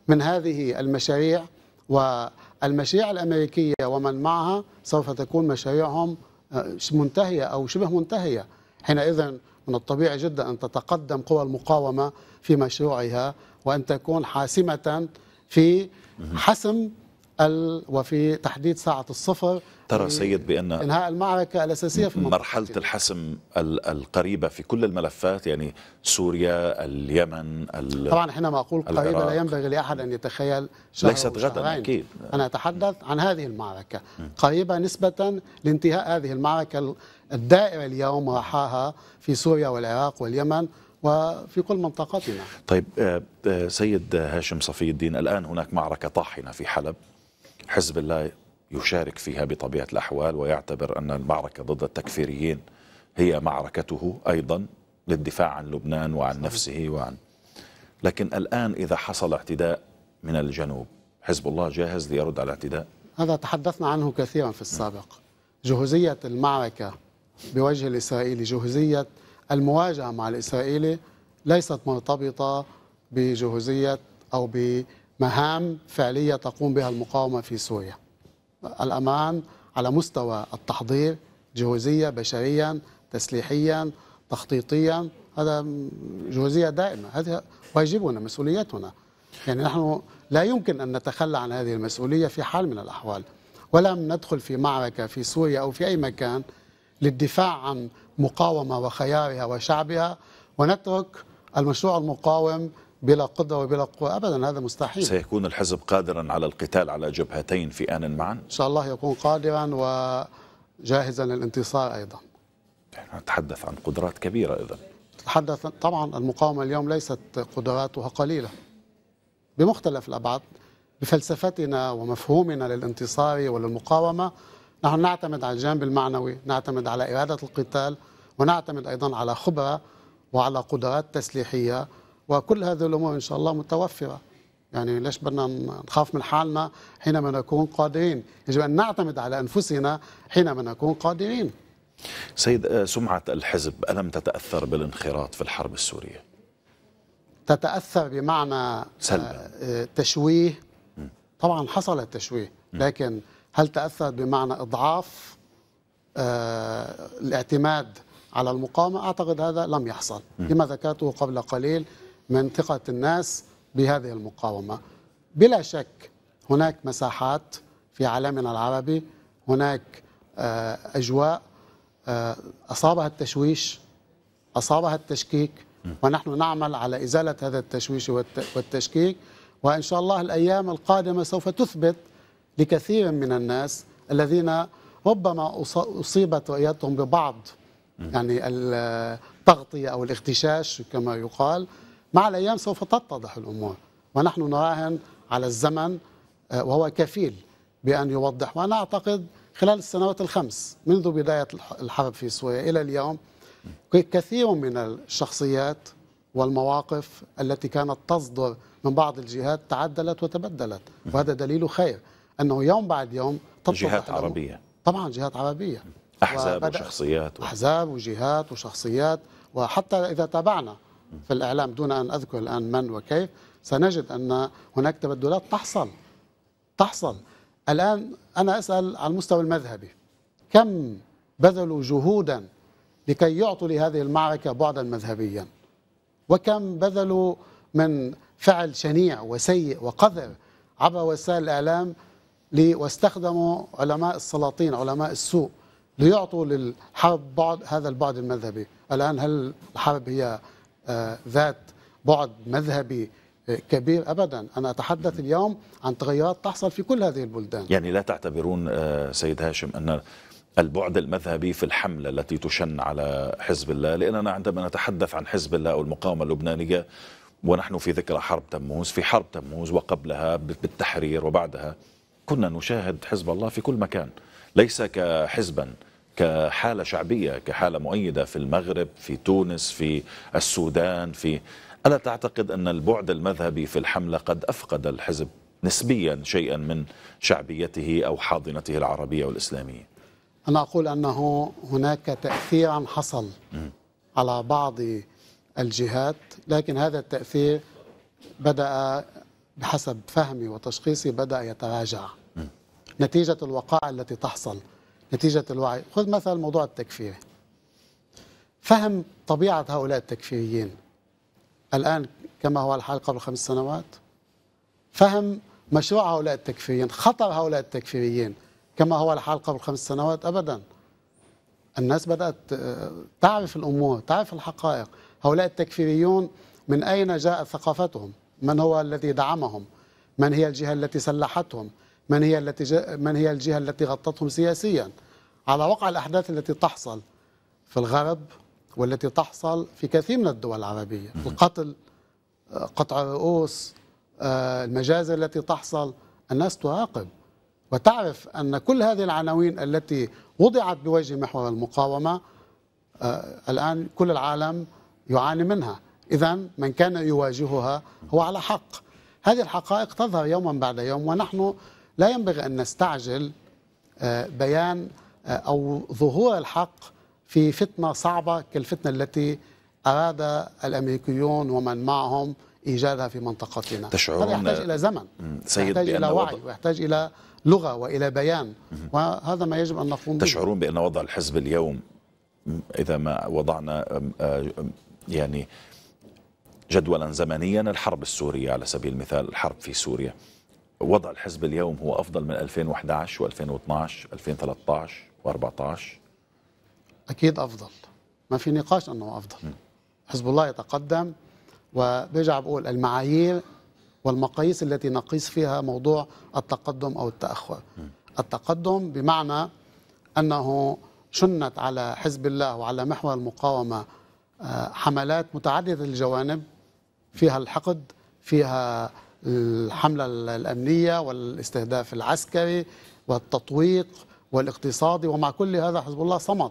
من هذه المشاريع والمشاريع الأمريكية ومن معها سوف تكون مشاريعهم آه، منتهية أو شبه منتهية حينئذ من الطبيعي جدا أن تتقدم قوى المقاومة في مشروعها وأن تكون حاسمة في حسم ال وفي تحديد ساعة الصفر ترى سيد بأن إنهاء المعركة الأساسية في مرحلة الحين. الحسم القريبة في كل الملفات يعني سوريا اليمن طبعا حينما أقول قريبة لا ينبغي لأحد أن يتخيل شهر ليست غدا أكيد أنا أتحدث عن هذه المعركة قريبة نسبة لانتهاء هذه المعركة الدائرة اليوم رحاها في سوريا والعراق واليمن وفي كل منطقتنا طيب آه، آه، سيد هاشم صفي الدين الآن هناك معركة طاحنة في حلب حزب الله يشارك فيها بطبيعة الأحوال ويعتبر أن المعركة ضد التكفيريين هي معركته أيضا للدفاع عن لبنان وعن صحيح. نفسه وعن لكن الآن إذا حصل اعتداء من الجنوب حزب الله جاهز ليرد على الاعتداء هذا تحدثنا عنه كثيرا في السابق جهوزية المعركة بوجه الإسرائيلي جهوزية المواجهة مع الإسرائيلي ليست مرتبطة بجهوزية أو ب مهام فعلية تقوم بها المقاومة في سوريا الأمان على مستوى التحضير جهوزية بشريا تسليحيا تخطيطيا هذا جهوزية دائمة هذا واجبنا مسؤوليتنا يعني نحن لا يمكن أن نتخلى عن هذه المسؤولية في حال من الأحوال ولم ندخل في معركة في سوريا أو في أي مكان للدفاع عن مقاومة وخيارها وشعبها ونترك المشروع المقاوم بلا قدرة وبلا قوة أبدا هذا مستحيل سيكون الحزب قادرا على القتال على جبهتين في آن معا؟ إن شاء الله يكون قادرا وجاهزا للانتصار أيضا نتحدث عن قدرات كبيرة إذا نتحدث طبعا المقاومة اليوم ليست قدراتها قليلة بمختلف الأبعاد بفلسفتنا ومفهومنا للانتصار وللمقاومة نحن نعتمد على الجانب المعنوي نعتمد على إرادة القتال ونعتمد أيضا على خبرة وعلى قدرات تسليحية وكل هذه الامور ان شاء الله متوفره يعني ليش بدنا نخاف من حالنا حينما نكون قادرين يجب ان نعتمد على انفسنا حينما نكون قادرين سيد آه، سمعه الحزب الم تتاثر بالانخراط في الحرب السوريه تتاثر بمعنى سلبا. آه، آه، تشويه طبعا حصل التشويه لكن هل تاثر بمعنى اضعاف الاعتماد على المقاومه اعتقد هذا لم يحصل لما ذكرته قبل قليل من ثقة الناس بهذه المقاومة بلا شك هناك مساحات في عالمنا العربي هناك آه، أجواء آه، أصابها التشويش أصابها التشكيك ونحن نعمل على إزالة هذا التشويش والتشكيك وإن شاء الله الأيام القادمة سوف تثبت لكثير من الناس الذين ربما أصيبت رؤيتهم ببعض يعني التغطية آه، أو الاغتشاش كما يقال مع الأيام سوف تتضح الأمور ونحن نراهن على الزمن آه، وهو كفيل بأن يوضح وأنا أعتقد خلال السنوات الخمس منذ بداية الحرب في سوريا إلى اليوم كثير من الشخصيات والمواقف التي كانت تصدر من بعض الجهات تعدلت وتبدلت وهذا دليل خير أنه يوم بعد يوم جهات عربية طبعا جهات عربية أحزاب وشخصيات و... أحزاب وجهات وشخصيات وحتى إذا تابعنا في الإعلام دون أن أذكر الآن من وكيف سنجد أن هناك تبدلات تحصل تحصل الآن أنا أسأل على المستوى المذهبي كم بذلوا جهودا لكي يعطوا لهذه المعركة بعدا مذهبيا وكم بذلوا من فعل شنيع وسيء وقذر عبر وسائل الإعلام واستخدموا علماء السلاطين علماء السوء ليعطوا للحرب بعض هذا البعد المذهبي الآن هل الحرب هي آه، ذات بعد مذهبي آه، كبير ابدا انا اتحدث اليوم عن تغيرات تحصل في كل هذه البلدان يعني لا تعتبرون آه، سيد هاشم ان البعد المذهبي في الحملة التي تشن على حزب الله لأننا عندما نتحدث عن حزب الله أو المقاومة اللبنانية ونحن في ذكرى حرب تموز في حرب تموز وقبلها بالتحرير وبعدها كنا نشاهد حزب الله في كل مكان ليس كحزبا كحالة شعبية كحالة مؤيدة في المغرب في تونس في السودان في ألا تعتقد أن البعد المذهبي في الحملة قد أفقد الحزب نسبيا شيئا من شعبيته أو حاضنته العربية والإسلامية أنا أقول أنه هناك تأثيرا حصل على بعض الجهات لكن هذا التأثير بدأ بحسب فهمي وتشخيصي بدأ يتراجع نتيجة الوقائع التي تحصل نتيجة الوعي خذ مثلا موضوع التكفير فهم طبيعة هؤلاء التكفيريين الآن كما هو الحال قبل خمس سنوات فهم مشروع هؤلاء التكفيريين خطر هؤلاء التكفيريين كما هو الحال قبل خمس سنوات أبدا الناس بدأت آه، تعرف الأمور تعرف الحقائق هؤلاء التكفيريون من أين جاءت ثقافتهم من هو الذي دعمهم من هي الجهة التي سلحتهم من هي التي من هي الجهه التي غطتهم سياسيا على وقع الاحداث التي تحصل في الغرب والتي تحصل في كثير من الدول العربيه القتل قطع الرؤوس آه، المجازر التي تحصل الناس تراقب وتعرف ان كل هذه العناوين التي وضعت بوجه محور المقاومه آه، الان كل العالم يعاني منها اذا من كان يواجهها هو على حق هذه الحقائق تظهر يوما بعد يوم ونحن لا ينبغي أن نستعجل آه، بيان آه، أو ظهور الحق في فتنة صعبة كالفتنة التي أراد الأمريكيون ومن معهم إيجادها في منطقتنا هذا يحتاج إلى آه، زمن سيد يحتاج إلى وعي وضع. ويحتاج إلى لغة وإلى بيان وهذا ما يجب أن نقوم تشعرون بأن وضع الحزب اليوم إذا ما وضعنا يعني جدولا زمنيا الحرب السورية على سبيل المثال الحرب في سوريا وضع الحزب اليوم هو أفضل من 2011 و2012 2013 و14 أكيد أفضل ما في نقاش أنه أفضل م. حزب الله يتقدم وبرجع بقول المعايير والمقاييس التي نقيس فيها موضوع التقدم أو التأخر م. التقدم بمعنى أنه شنت على حزب الله وعلى محور المقاومة آه، حملات متعددة الجوانب فيها الحقد فيها الحملة الأمنية والاستهداف العسكري والتطويق والاقتصادي ومع كل هذا حزب الله صمد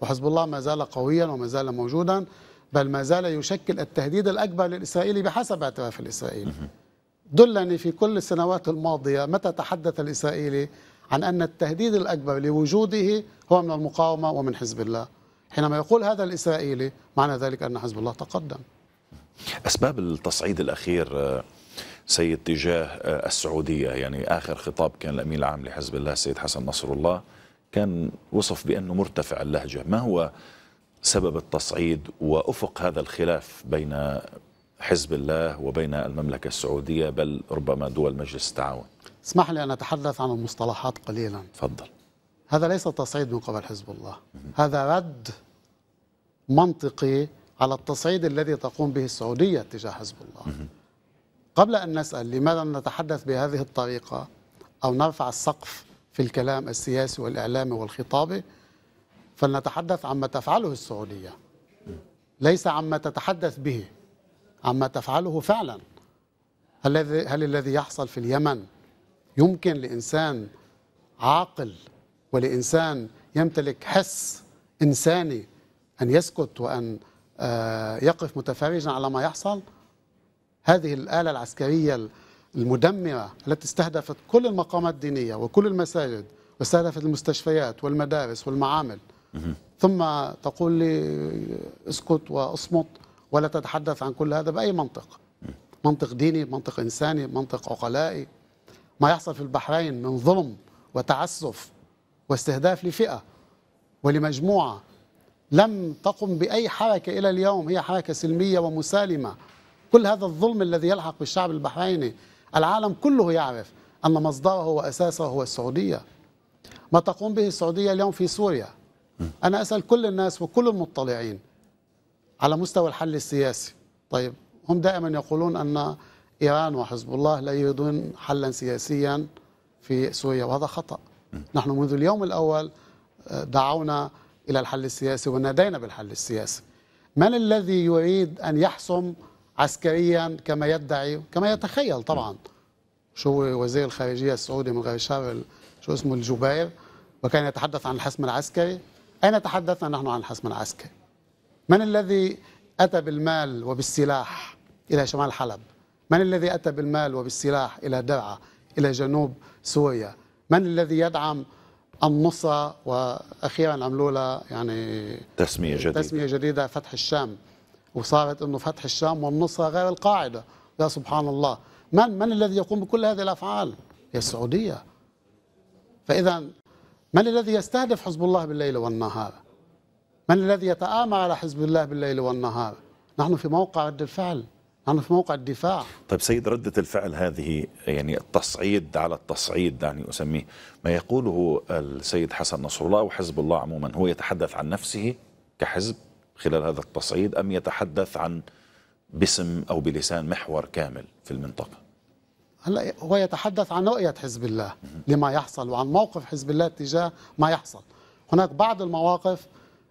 وحزب الله ما زال قويا وما زال موجودا بل ما زال يشكل التهديد الأكبر للإسرائيلي بحسب اعتراف الإسرائيلي دلني في كل السنوات الماضية متى تحدث الإسرائيلي عن أن التهديد الأكبر لوجوده هو من المقاومة ومن حزب الله حينما يقول هذا الإسرائيلي معنى ذلك أن حزب الله تقدم أسباب التصعيد الأخير آه، سيد تجاه آه، السعودية يعني آخر خطاب كان الأمين العام لحزب الله السيد حسن نصر الله كان وصف بأنه مرتفع اللهجة ما هو سبب التصعيد وأفق هذا الخلاف بين حزب الله وبين المملكة السعودية بل ربما دول مجلس التعاون اسمح لي أن أتحدث عن المصطلحات قليلا تفضل هذا ليس تصعيد من قبل حزب الله هذا رد منطقي على التصعيد الذي تقوم به السعودية تجاه حزب الله قبل أن نسأل لماذا نتحدث بهذه الطريقة أو نرفع السقف في الكلام السياسي والإعلامي والخطابي فلنتحدث عما تفعله السعودية ليس عما تتحدث به عما تفعله فعلا هل, هل الذي يحصل في اليمن يمكن لإنسان عاقل ولإنسان يمتلك حس إنساني أن يسكت وأن آه، يقف متفرجا على ما يحصل؟ هذه الآلة العسكرية المدمرة التي استهدفت كل المقامات الدينية وكل المساجد واستهدفت المستشفيات والمدارس والمعامل ثم تقول لي اسكت واصمت ولا تتحدث عن كل هذا بأي منطق منطق ديني منطق إنساني منطق عقلائي ما يحصل في البحرين من ظلم وتعسف واستهداف لفئة ولمجموعة لم تقم بأي حركة إلى اليوم هي حركة سلمية ومسالمة كل هذا الظلم الذي يلحق بالشعب البحريني العالم كله يعرف أن مصدره وأساسه هو السعودية ما تقوم به السعودية اليوم في سوريا أنا أسأل كل الناس وكل المطلعين على مستوى الحل السياسي طيب هم دائما يقولون أن إيران وحزب الله لا يريدون حلا سياسيا في سوريا وهذا خطأ نحن منذ اليوم الأول آه، دعونا إلى الحل السياسي ونادينا بالحل السياسي من الذي يريد أن يحسم عسكريا كما يدعي كما يتخيل طبعا شو وزير الخارجية السعودي من غير شر شو اسمه الجبير وكان يتحدث عن الحسم العسكري أين تحدثنا نحن عن الحسم العسكري من الذي أتى بالمال وبالسلاح إلى شمال حلب من الذي أتى بالمال وبالسلاح إلى درعا إلى جنوب سوريا من الذي يدعم النصرة وأخيرا عملوا لها يعني تسمية جديدة تسمية جديدة فتح الشام وصارت انه فتح الشام والنصره غير القاعده يا سبحان الله من من الذي يقوم بكل هذه الافعال هي السعوديه فاذا من الذي يستهدف حزب الله بالليل والنهار من الذي يتآمى على حزب الله بالليل والنهار نحن في موقع رد الفعل نحن في موقع الدفاع طيب سيد ردة الفعل هذه يعني التصعيد على التصعيد دعني أسميه ما يقوله السيد حسن نصر الله وحزب الله عموما هو يتحدث عن نفسه كحزب خلال هذا التصعيد أم يتحدث عن باسم أو بلسان محور كامل في المنطقة هلا هو يتحدث عن رؤية حزب الله لما يحصل وعن موقف حزب الله تجاه ما يحصل هناك بعض المواقف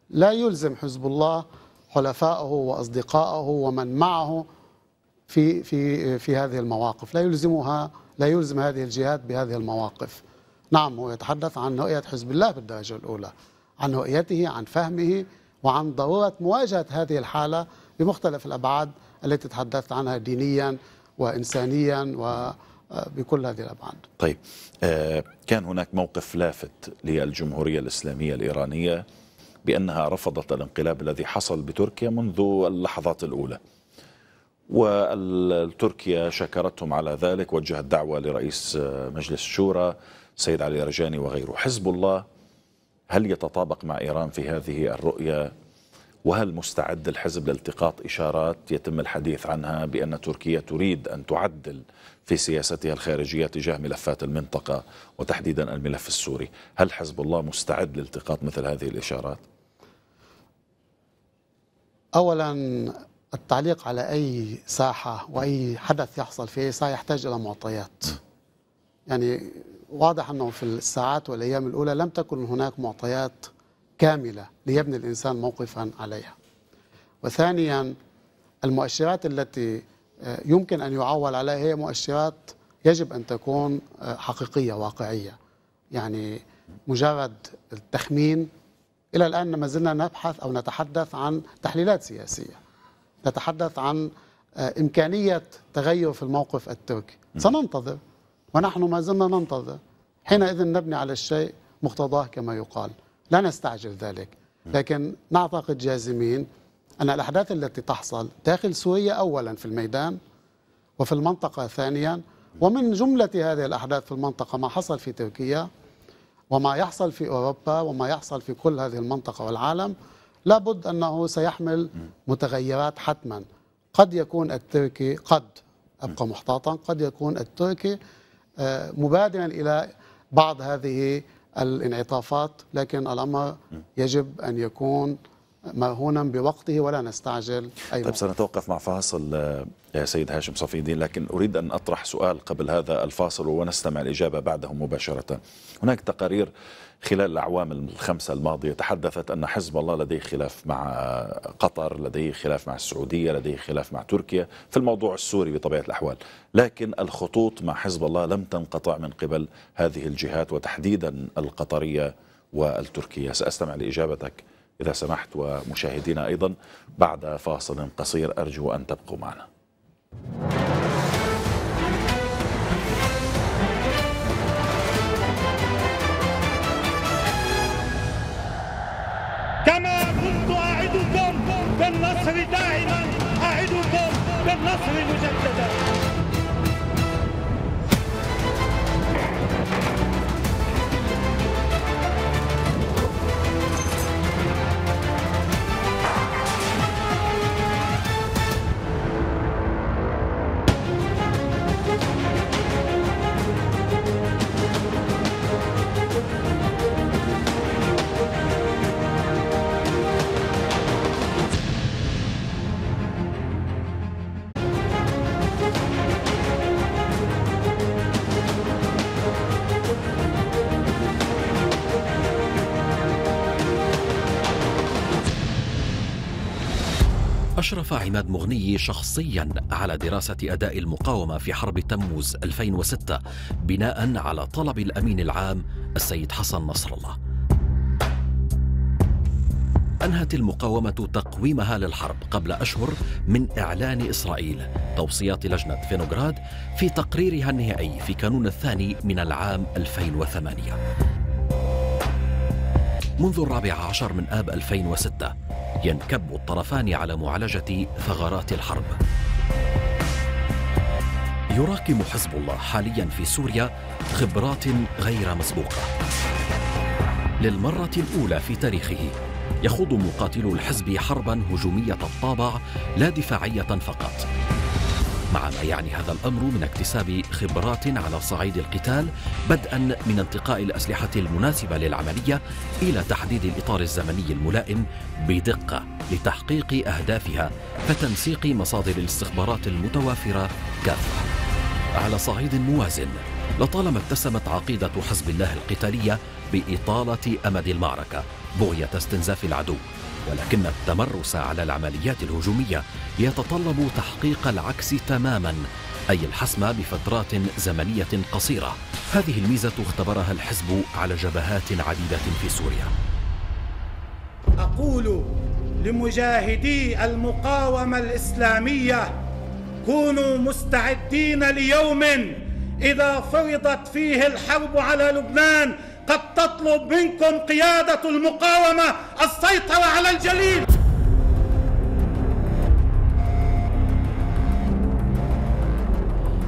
لا يلزم حزب الله حلفائه وأصدقائه ومن معه في في في هذه المواقف لا يلزمها لا يلزم هذه الجهات بهذه المواقف نعم هو يتحدث عن رؤية حزب الله بالدرجة الأولى عن رؤيته عن فهمه وعن ضروره مواجهه هذه الحاله بمختلف الابعاد التي تحدثت عنها دينيا وانسانيا و آه، بكل هذه الابعاد. طيب آه، كان هناك موقف لافت للجمهوريه الاسلاميه الايرانيه بانها رفضت الانقلاب الذي حصل بتركيا منذ اللحظات الاولى. وتركيا شكرتهم على ذلك وجهت دعوه لرئيس آه، مجلس الشورى سيد علي رجاني وغيره حزب الله هل يتطابق مع إيران في هذه الرؤية وهل مستعد الحزب لالتقاط إشارات يتم الحديث عنها بأن تركيا تريد أن تعدل في سياستها الخارجية تجاه ملفات المنطقة وتحديدا الملف السوري هل حزب الله مستعد لالتقاط مثل هذه الإشارات؟ أولا التعليق على أي ساحة وأي حدث يحصل في أي ساحة يحتاج إلى معطيات يعني واضح أنه في الساعات والأيام الأولى لم تكن هناك معطيات كاملة ليبني الإنسان موقفا عليها وثانيا المؤشرات التي آه، يمكن أن يعول عليها هي مؤشرات يجب أن تكون آه، حقيقية واقعية يعني مجرد التخمين إلى الآن ما زلنا نبحث أو نتحدث عن تحليلات سياسية نتحدث عن آه، إمكانية تغير في الموقف التركي سننتظر ونحن ما زلنا ننتظر حينئذ نبني على الشيء مقتضاه كما يقال لا نستعجل ذلك نعم. لكن نعتقد جازمين أن الأحداث التي تحصل داخل سوريا أولا في الميدان وفي المنطقة ثانيا نعم. ومن جملة هذه الأحداث في المنطقة ما حصل في تركيا وما يحصل في أوروبا وما يحصل في كل هذه المنطقة والعالم لابد أنه سيحمل نعم. متغيرات حتما قد يكون التركي قد أبقى محتاطا قد يكون التركي آه، مبادرا الى بعض هذه الانعطافات لكن الامر يجب ان يكون مرهونا بوقته ولا نستعجل أي طيب سنتوقف مع فاصل آه، يا سيد هاشم صفي الدين لكن أريد أن أطرح سؤال قبل هذا الفاصل ونستمع الإجابة بعده مباشرة هناك تقارير خلال الأعوام الخمسة الماضية تحدثت أن حزب الله لديه خلاف مع قطر لديه خلاف مع السعودية لديه خلاف مع تركيا في الموضوع السوري بطبيعة الأحوال لكن الخطوط مع حزب الله لم تنقطع من قبل هذه الجهات وتحديدا القطرية والتركية سأستمع لإجابتك إذا سمحت ومشاهدينا أيضا بعد فاصل قصير أرجو أن تبقوا معنا Nothing أشرف عماد مغني شخصيا على دراسة أداء المقاومة في حرب تموز 2006 بناء على طلب الأمين العام السيد حسن نصر الله أنهت المقاومة تقويمها للحرب قبل أشهر من إعلان إسرائيل توصيات لجنة فينوغراد في تقريرها النهائي في كانون الثاني من العام 2008 منذ الرابع عشر من آب 2006 ينكب الطرفان على معالجة ثغرات الحرب يراكم حزب الله حاليا في سوريا خبرات غير مسبوقة للمرة الأولى في تاريخه يخوض مقاتل الحزب حربا هجومية الطابع لا دفاعية فقط مع ما يعني هذا الامر من اكتساب خبرات على صعيد القتال بدءا من انتقاء الاسلحه المناسبه للعمليه الى تحديد الاطار الزمني الملائم بدقه لتحقيق اهدافها فتنسيق مصادر الاستخبارات المتوافره كافه. على صعيد موازن لطالما اتسمت عقيده حزب الله القتاليه باطاله امد المعركه بغيه استنزاف العدو ولكن التمرس على العمليات الهجومية يتطلب تحقيق العكس تماما أي الحسم بفترات زمنية قصيرة هذه الميزة اختبرها الحزب على جبهات عديدة في سوريا أقول لمجاهدي المقاومة الإسلامية كونوا مستعدين ليوم إذا فرضت فيه الحرب على لبنان قد تطلب منكم قيادة المقاومة السيطرة على الجليل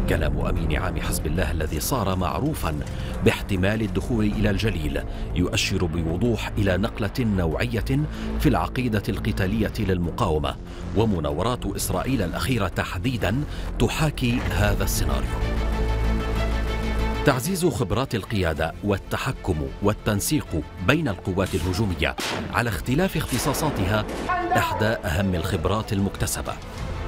كلام امين عام حزب الله الذي صار معروفا باحتمال الدخول الى الجليل يؤشر بوضوح الى نقله نوعيه في العقيده القتاليه للمقاومه ومناورات اسرائيل الاخيره تحديدا تحاكي هذا السيناريو تعزيز خبرات القيادة والتحكم والتنسيق بين القوات الهجومية على اختلاف اختصاصاتها إحدى أهم الخبرات المكتسبة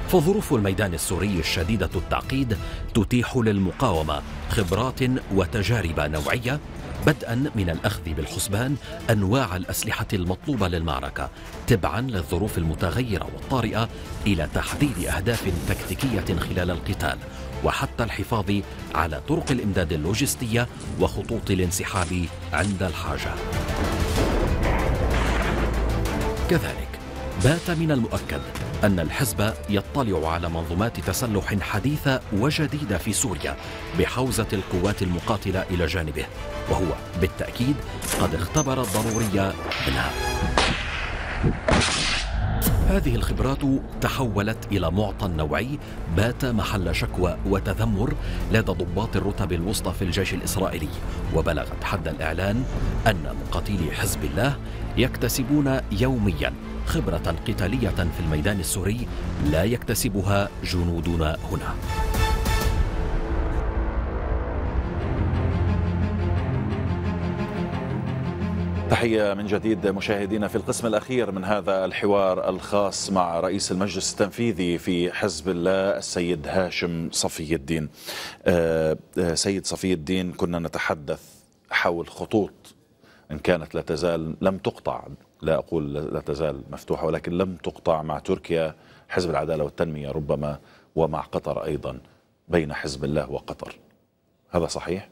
فظروف الميدان السوري الشديدة التعقيد تتيح للمقاومة خبرات وتجارب نوعية بدءا من الأخذ بالحسبان أنواع الأسلحة المطلوبة للمعركة تبعا للظروف المتغيرة والطارئة إلى تحديد أهداف تكتيكية خلال القتال وحتى الحفاظ على طرق الامداد اللوجستيه وخطوط الانسحاب عند الحاجه. كذلك بات من المؤكد أن الحزب يطلع على منظومات تسلح حديثة وجديدة في سوريا بحوزة القوات المقاتلة إلى جانبه وهو بالتأكيد قد اختبر الضرورية منها هذه الخبرات تحولت إلى معطى نوعي بات محل شكوى وتذمر لدى ضباط الرتب الوسطى في الجيش الإسرائيلي وبلغت حد الإعلان أن مقاتلي حزب الله يكتسبون يوميا خبرة قتالية في الميدان السوري لا يكتسبها جنودنا هنا تحية من جديد مشاهدينا في القسم الأخير من هذا الحوار الخاص مع رئيس المجلس التنفيذي في حزب الله السيد هاشم صفي الدين آه، آه، سيد صفي الدين كنا نتحدث حول خطوط إن كانت لا تزال لم تقطع لا أقول لا تزال مفتوحة ولكن لم تقطع مع تركيا حزب العدالة والتنمية ربما ومع قطر أيضا بين حزب الله وقطر هذا صحيح؟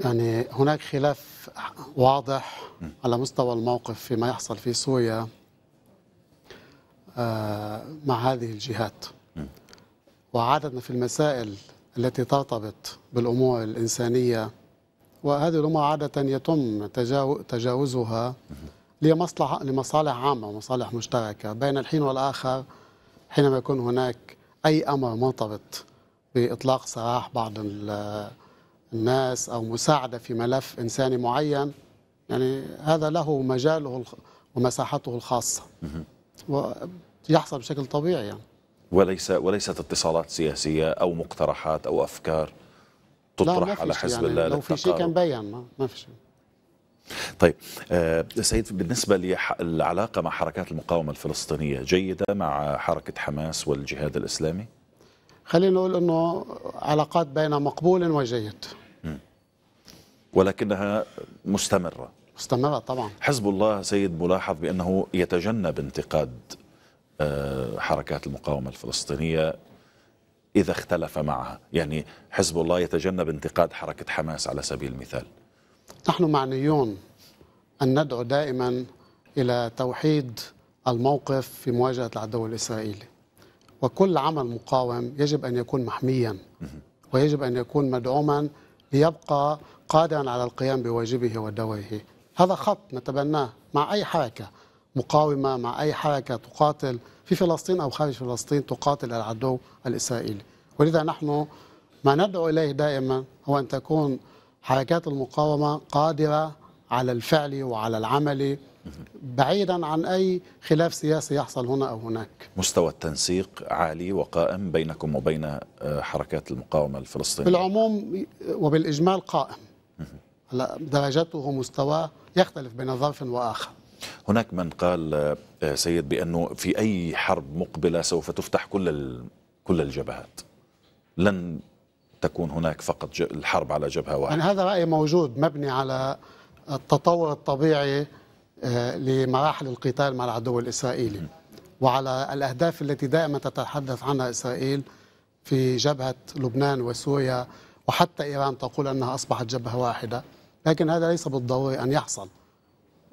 يعني هناك خلاف واضح على مستوى الموقف فيما يحصل في سوريا آه، مع هذه الجهات وعادة في المسائل التي ترتبط بالأمور الإنسانية وهذه الأمور عادة يتم تجاوزها لمصلحة لمصالح عامة ومصالح مشتركة بين الحين والآخر حينما يكون هناك أي أمر مرتبط بإطلاق سراح بعض الناس أو مساعدة في ملف إنساني معين يعني هذا له مجاله ومساحته الخاصة ويحصل بشكل طبيعي يعني وليس وليست اتصالات سياسية أو مقترحات أو أفكار تطرح على حزب يعني الله لو في شيء كان بين ما, ما في شيء طيب آه، سيد بالنسبة للعلاقة مع حركات المقاومة الفلسطينية جيدة مع حركة حماس والجهاد الإسلامي؟ خلينا نقول انه علاقات بين مقبول وجيد ولكنها مستمره مستمره طبعا حزب الله سيد ملاحظ بانه يتجنب انتقاد آه، حركات المقاومه الفلسطينيه اذا اختلف معها يعني حزب الله يتجنب انتقاد حركه حماس على سبيل المثال نحن معنيون ان ندعو دائما الى توحيد الموقف في مواجهه العدو الاسرائيلي وكل عمل مقاوم يجب أن يكون محميا ويجب أن يكون مدعوما ليبقى قادرا على القيام بواجبه ودوره هذا خط نتبناه مع أي حركة مقاومة مع أي حركة تقاتل في فلسطين أو خارج فلسطين تقاتل العدو الإسرائيلي ولذا نحن ما ندعو إليه دائما هو أن تكون حركات المقاومة قادرة على الفعل وعلى العمل بعيدا عن أي خلاف سياسي يحصل هنا أو هناك مستوى التنسيق عالي وقائم بينكم وبين آه، حركات المقاومة الفلسطينية بالعموم وبالإجمال قائم درجته مستوى يختلف بين ظرف وآخر هناك من قال آه، سيد بأنه في أي حرب مقبلة سوف تفتح كل كل الجبهات لن تكون هناك فقط الحرب على جبهة واحدة يعني هذا رأي موجود مبني على التطور الطبيعي آه، لمراحل القتال مع العدو الإسرائيلي وعلى الأهداف التي دائما تتحدث عنها إسرائيل في جبهة لبنان وسوريا وحتى إيران تقول أنها أصبحت جبهة واحدة لكن هذا ليس بالضروري أن يحصل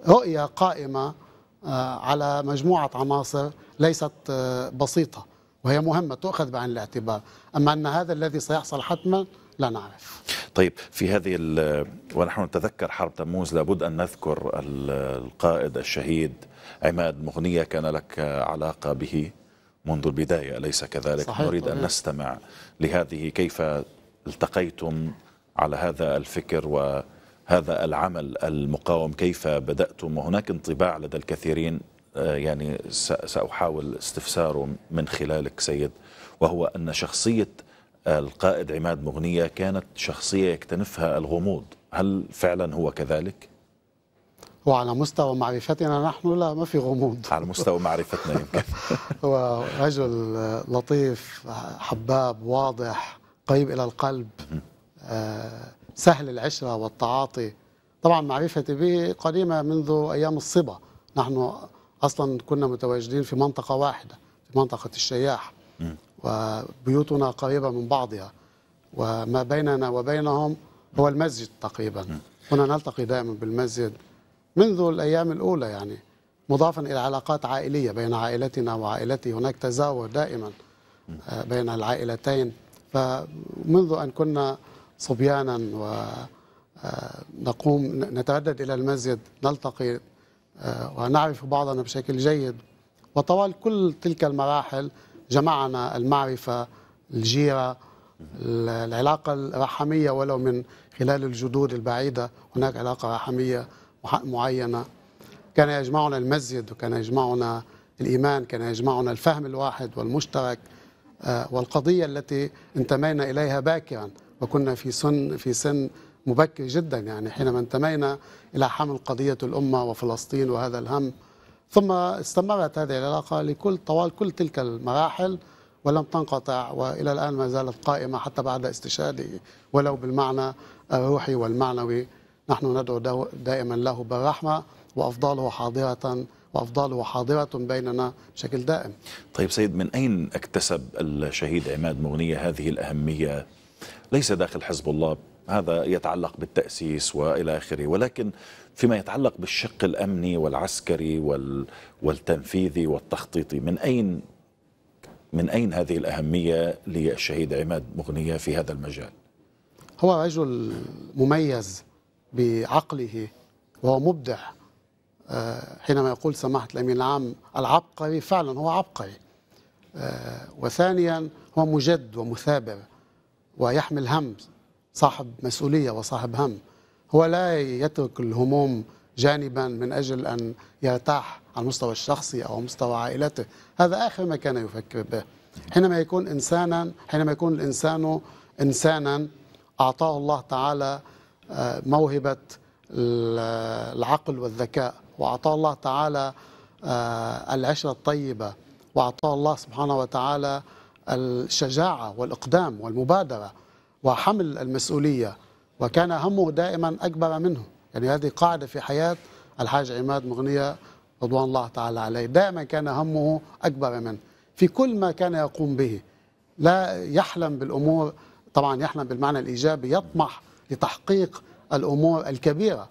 رؤية قائمة آه، على مجموعة عناصر ليست آه، بسيطة وهي مهمة تؤخذ بعين الاعتبار أما أن هذا الذي سيحصل حتما لا نعرف طيب في هذه ونحن نتذكر حرب تموز لابد أن نذكر القائد الشهيد عماد مغنية كان لك علاقة به منذ البداية أليس كذلك صحيح نريد طبعا. أن نستمع لهذه كيف التقيتم على هذا الفكر وهذا العمل المقاوم كيف بدأتم وهناك انطباع لدى الكثيرين آه، يعني سأحاول استفساره من خلالك سيد وهو أن شخصية القائد عماد مغنية كانت شخصية يكتنفها الغموض هل فعلا هو كذلك؟ وعلى مستوى معرفتنا نحن لا ما في غموض على مستوى معرفتنا يمكن هو رجل لطيف حباب واضح قريب إلى القلب آه، سهل العشرة والتعاطي طبعا معرفتي به قديمة منذ أيام الصبا نحن أصلا كنا متواجدين في منطقة واحدة في منطقة الشياح وبيوتنا قريبة من بعضها وما بيننا وبينهم هو المسجد تقريبا كنا نلتقي دائما بالمسجد منذ الأيام الأولى يعني مضافا إلى علاقات عائلية بين عائلتنا وعائلتي هناك تزاور دائما آه، بين العائلتين فمنذ أن كنا صبيانا ونقوم آه، نتردد إلى المسجد نلتقي آه، ونعرف بعضنا بشكل جيد وطوال كل تلك المراحل جمعنا المعرفة الجيرة العلاقة الرحمية ولو من خلال الجدود البعيدة هناك علاقة رحمية معينة كان يجمعنا المسجد وكان يجمعنا الإيمان كان يجمعنا الفهم الواحد والمشترك آه، والقضية التي انتمينا إليها باكرا وكنا في سن في سن مبكر جدا يعني حينما انتمينا إلى حمل قضية الأمة وفلسطين وهذا الهم ثم استمرت هذه العلاقة لكل طوال كل تلك المراحل ولم تنقطع وإلى الآن ما زالت قائمة حتى بعد استشهاده ولو بالمعنى الروحي والمعنوي نحن ندعو دائما له بالرحمة وأفضاله حاضرة وأفضاله حاضرة بيننا بشكل دائم طيب سيد من أين اكتسب الشهيد عماد مغنية هذه الأهمية ليس داخل حزب الله هذا يتعلق بالتأسيس وإلى آخره ولكن فيما يتعلق بالشق الامني والعسكري وال والتنفيذي والتخطيطي من اين من اين هذه الاهميه للشهيد عماد مغنيه في هذا المجال؟ هو رجل مميز بعقله وهو مبدع آه، حينما يقول سماحه الامين العام العبقري فعلا هو عبقري آه، وثانيا هو مجد ومثابر ويحمل هم صاحب مسؤوليه وصاحب هم هو لا يترك الهموم جانبا من أجل أن يرتاح على المستوى الشخصي أو مستوى عائلته هذا آخر ما كان يفكر به حينما يكون إنسانا حينما يكون الإنسان إنسانا أعطاه الله تعالى آه، موهبة العقل والذكاء وأعطاه الله تعالى آه، العشرة الطيبة وأعطاه الله سبحانه وتعالى الشجاعة والإقدام والمبادرة وحمل المسؤولية وكان همه دائما أكبر منه يعني هذه قاعدة في حياة الحاج عماد مغنية رضوان الله تعالى عليه دائما كان همه أكبر منه في كل ما كان يقوم به لا يحلم بالأمور طبعا يحلم بالمعنى الإيجابي يطمح لتحقيق الأمور الكبيرة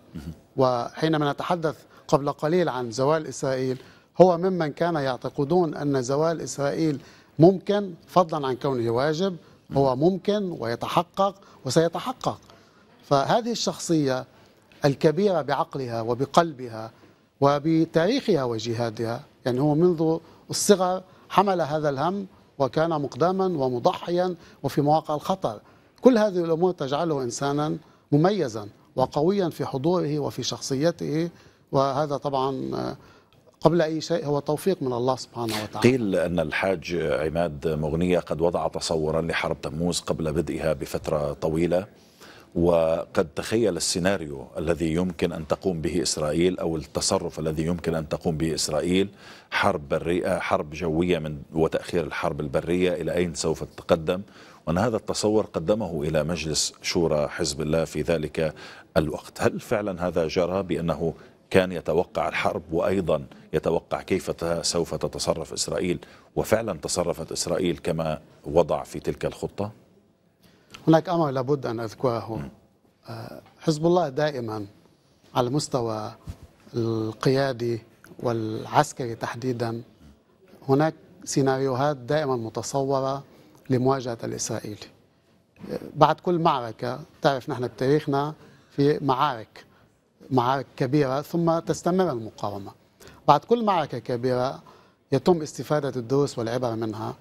وحينما نتحدث قبل قليل عن زوال إسرائيل هو ممن كان يعتقدون أن زوال إسرائيل ممكن فضلا عن كونه واجب هو ممكن ويتحقق وسيتحقق فهذه الشخصية الكبيرة بعقلها وبقلبها وبتاريخها وجهادها يعني هو منذ الصغر حمل هذا الهم وكان مقدما ومضحيا وفي مواقع الخطر كل هذه الأمور تجعله إنسانا مميزا وقويا في حضوره وفي شخصيته وهذا طبعا قبل أي شيء هو توفيق من الله سبحانه وتعالى قيل أن الحاج عماد مغنية قد وضع تصورا لحرب تموز قبل بدئها بفترة طويلة وقد تخيل السيناريو الذي يمكن أن تقوم به إسرائيل أو التصرف الذي يمكن أن تقوم به إسرائيل حرب بريه حرب جوية من وتأخير الحرب البرية إلى أين سوف تتقدم وأن هذا التصور قدمه إلى مجلس شورى حزب الله في ذلك الوقت هل فعلا هذا جرى بأنه كان يتوقع الحرب وأيضا يتوقع كيف سوف تتصرف إسرائيل وفعلا تصرفت إسرائيل كما وضع في تلك الخطة؟ هناك أمر لابد أن أذكره آه، حزب الله دائما على المستوى القيادي والعسكري تحديدا هناك سيناريوهات دائما متصورة لمواجهة الإسرائيلي آه، بعد كل معركة تعرف نحن بتاريخنا في معارك معارك كبيرة ثم تستمر المقاومة بعد كل معركة كبيرة يتم استفادة الدروس والعبر منها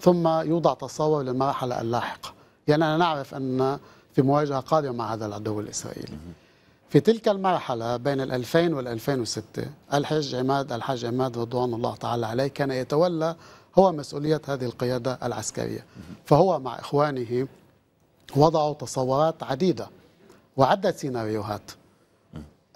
ثم يوضع تصور للمرحلة اللاحقة لأننا يعني أنا نعرف أن في مواجهة قادمة مع هذا العدو الإسرائيلي في تلك المرحلة بين ال 2000 وال 2006 الحج عماد الحاج عماد رضوان الله تعالى عليه كان يتولى هو مسؤولية هذه القيادة العسكرية فهو مع إخوانه وضعوا تصورات عديدة وعدة سيناريوهات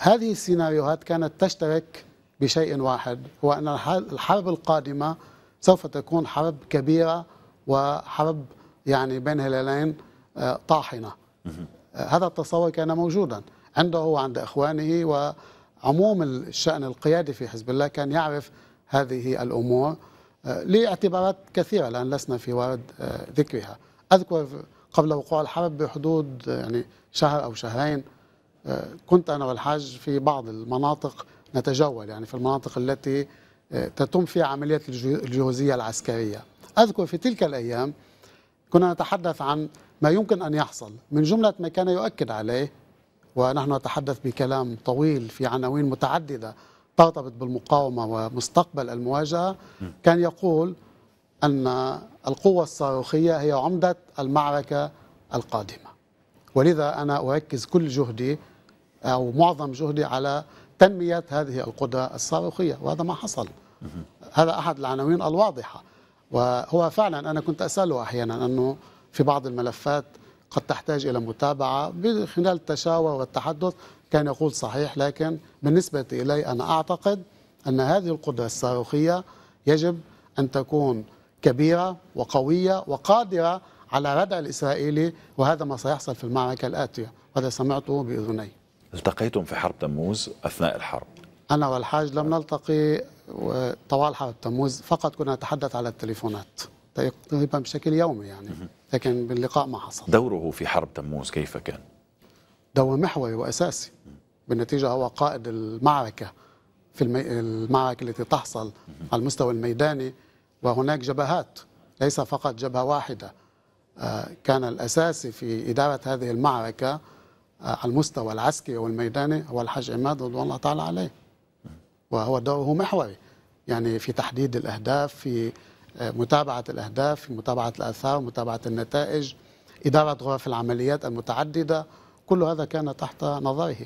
هذه السيناريوهات كانت تشترك بشيء واحد هو أن الحرب القادمة سوف تكون حرب كبيرة وحرب يعني بين هلالين آه، طاحنة آه، هذا التصور كان موجودا عنده وعند إخوانه وعموم الشأن القيادي في حزب الله كان يعرف هذه الأمور آه، لاعتبارات كثيرة لأن لسنا في ورد ذكرها أذكر قبل وقوع الحرب بحدود يعني شهر أو شهرين كنت أنا والحاج في بعض المناطق نتجول يعني في المناطق التي تتم فيها عمليات الجهوزية العسكرية أذكر في تلك الأيام كنا نتحدث عن ما يمكن أن يحصل من جملة ما كان يؤكد عليه ونحن نتحدث بكلام طويل في عناوين متعددة ترتبط بالمقاومة ومستقبل المواجهة كان يقول أن القوة الصاروخية هي عمدة المعركة القادمة ولذا أنا أركز كل جهدي أو معظم جهدي على تنمية هذه القدرة الصاروخية وهذا ما حصل هذا أحد العناوين الواضحة وهو فعلا أنا كنت أسأله أحيانا أنه في بعض الملفات قد تحتاج إلى متابعة خلال التشاور والتحدث كان يقول صحيح لكن بالنسبة إلي أنا أعتقد أن هذه القدرة الصاروخية يجب أن تكون كبيرة وقوية وقادرة على ردع الإسرائيلي وهذا ما سيحصل في المعركة الآتية وهذا سمعته بأذني التقيتم في حرب تموز أثناء الحرب أنا والحاج لم نلتقي وطوال حرب تموز فقط كنا نتحدث على التليفونات تقريبا بشكل يومي يعني لكن باللقاء ما حصل دوره في حرب تموز كيف كان؟ دور محوري وأساسي بالنتيجة هو قائد المعركة في المي... المعركة التي تحصل على المستوى الميداني وهناك جبهات ليس فقط جبهة واحدة آه، كان الأساسي في إدارة هذه المعركة آه، على المستوى العسكري والميداني هو الحاج عماد رضوان الله تعالى عليه وهو دوره محوري يعني في تحديد الأهداف في آه، متابعة الأهداف في متابعة الآثار متابعة النتائج إدارة غرف العمليات المتعددة كل هذا كان تحت نظره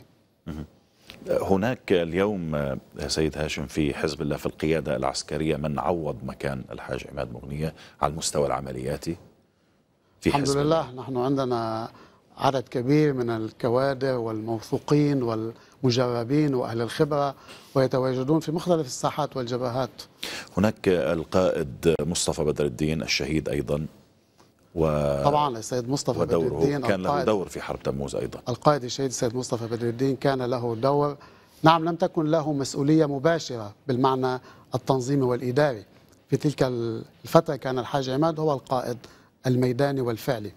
هناك اليوم آه، سيد هاشم في حزب الله في القيادة العسكرية من عوض مكان الحاج عماد مغنية على المستوى العملياتي في الحمد حزب لله نحن عندنا عدد كبير من الكوادر والموثوقين والمجربين وأهل الخبرة ويتواجدون في مختلف الساحات والجبهات هناك القائد مصطفى بدر الدين الشهيد أيضا و... طبعا السيد مصطفى بدر الدين كان له دور في حرب تموز أيضا القائد الشهيد السيد مصطفى بدر الدين كان له دور نعم لم تكن له مسؤولية مباشرة بالمعنى التنظيمي والإداري في تلك الفترة كان الحاج عماد هو القائد الميداني والفعلي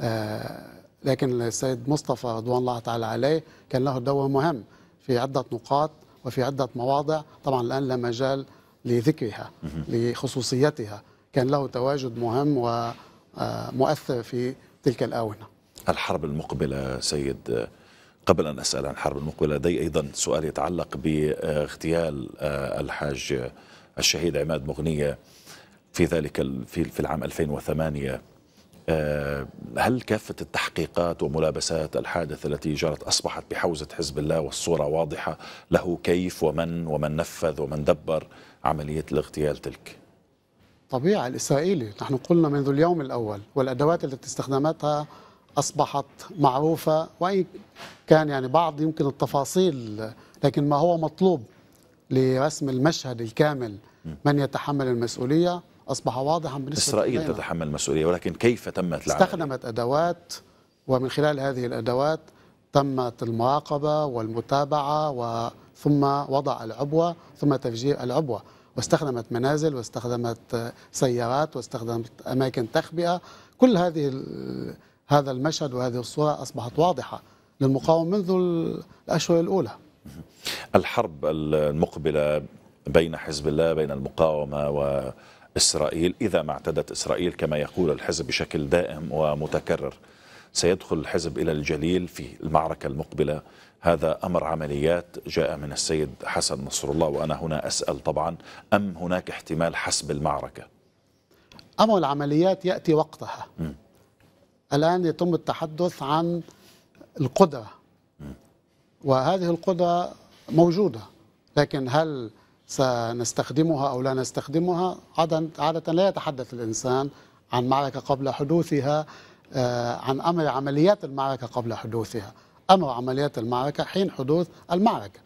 آه لكن السيد مصطفى رضوان الله تعالى عليه كان له دور مهم في عدة نقاط وفي عدة مواضع طبعا الآن لا مجال لذكرها لخصوصيتها كان له تواجد مهم ومؤثر آه، في تلك الآونة الحرب المقبلة سيد آه، قبل أن أسأل عن الحرب المقبلة لدي أيضا سؤال يتعلق باغتيال آه، الحاج الشهيد عماد مغنية في ذلك في العام 2008 آه، هل كافة التحقيقات وملابسات الحادث التي جرت أصبحت بحوزة حزب الله والصورة واضحة له كيف ومن ومن نفذ ومن دبر عملية الاغتيال تلك طبيعة الإسرائيلي نحن قلنا منذ اليوم الأول والأدوات التي استخدمتها أصبحت معروفة وإن كان يعني بعض يمكن التفاصيل لكن ما هو مطلوب لرسم المشهد الكامل من يتحمل المسؤولية أصبح واضحا بالنسبه إسرائيل تتحمل المسؤولية ولكن كيف تمت العملية؟ استخدمت أدوات ومن خلال هذه الأدوات تمت المراقبة والمتابعة وثم وضع العبوة ثم تفجير العبوة واستخدمت منازل واستخدمت سيارات واستخدمت أماكن تخبئة كل هذه هذا المشهد وهذه الصورة أصبحت واضحة للمقاومة منذ الأشهر الأولى الحرب المقبلة بين حزب الله بين المقاومة و إسرائيل إذا ما اعتدت إسرائيل كما يقول الحزب بشكل دائم ومتكرر سيدخل الحزب إلى الجليل في المعركة المقبلة هذا أمر عمليات جاء من السيد حسن نصر الله وأنا هنا أسأل طبعا أم هناك احتمال حسب المعركة أمر العمليات يأتي وقتها م. الآن يتم التحدث عن القدرة م. وهذه القدرة موجودة لكن هل سنستخدمها أو لا نستخدمها عادة لا يتحدث الإنسان عن معركة قبل حدوثها آه، عن أمر عمليات المعركة قبل حدوثها أمر عمليات المعركة حين حدوث المعركة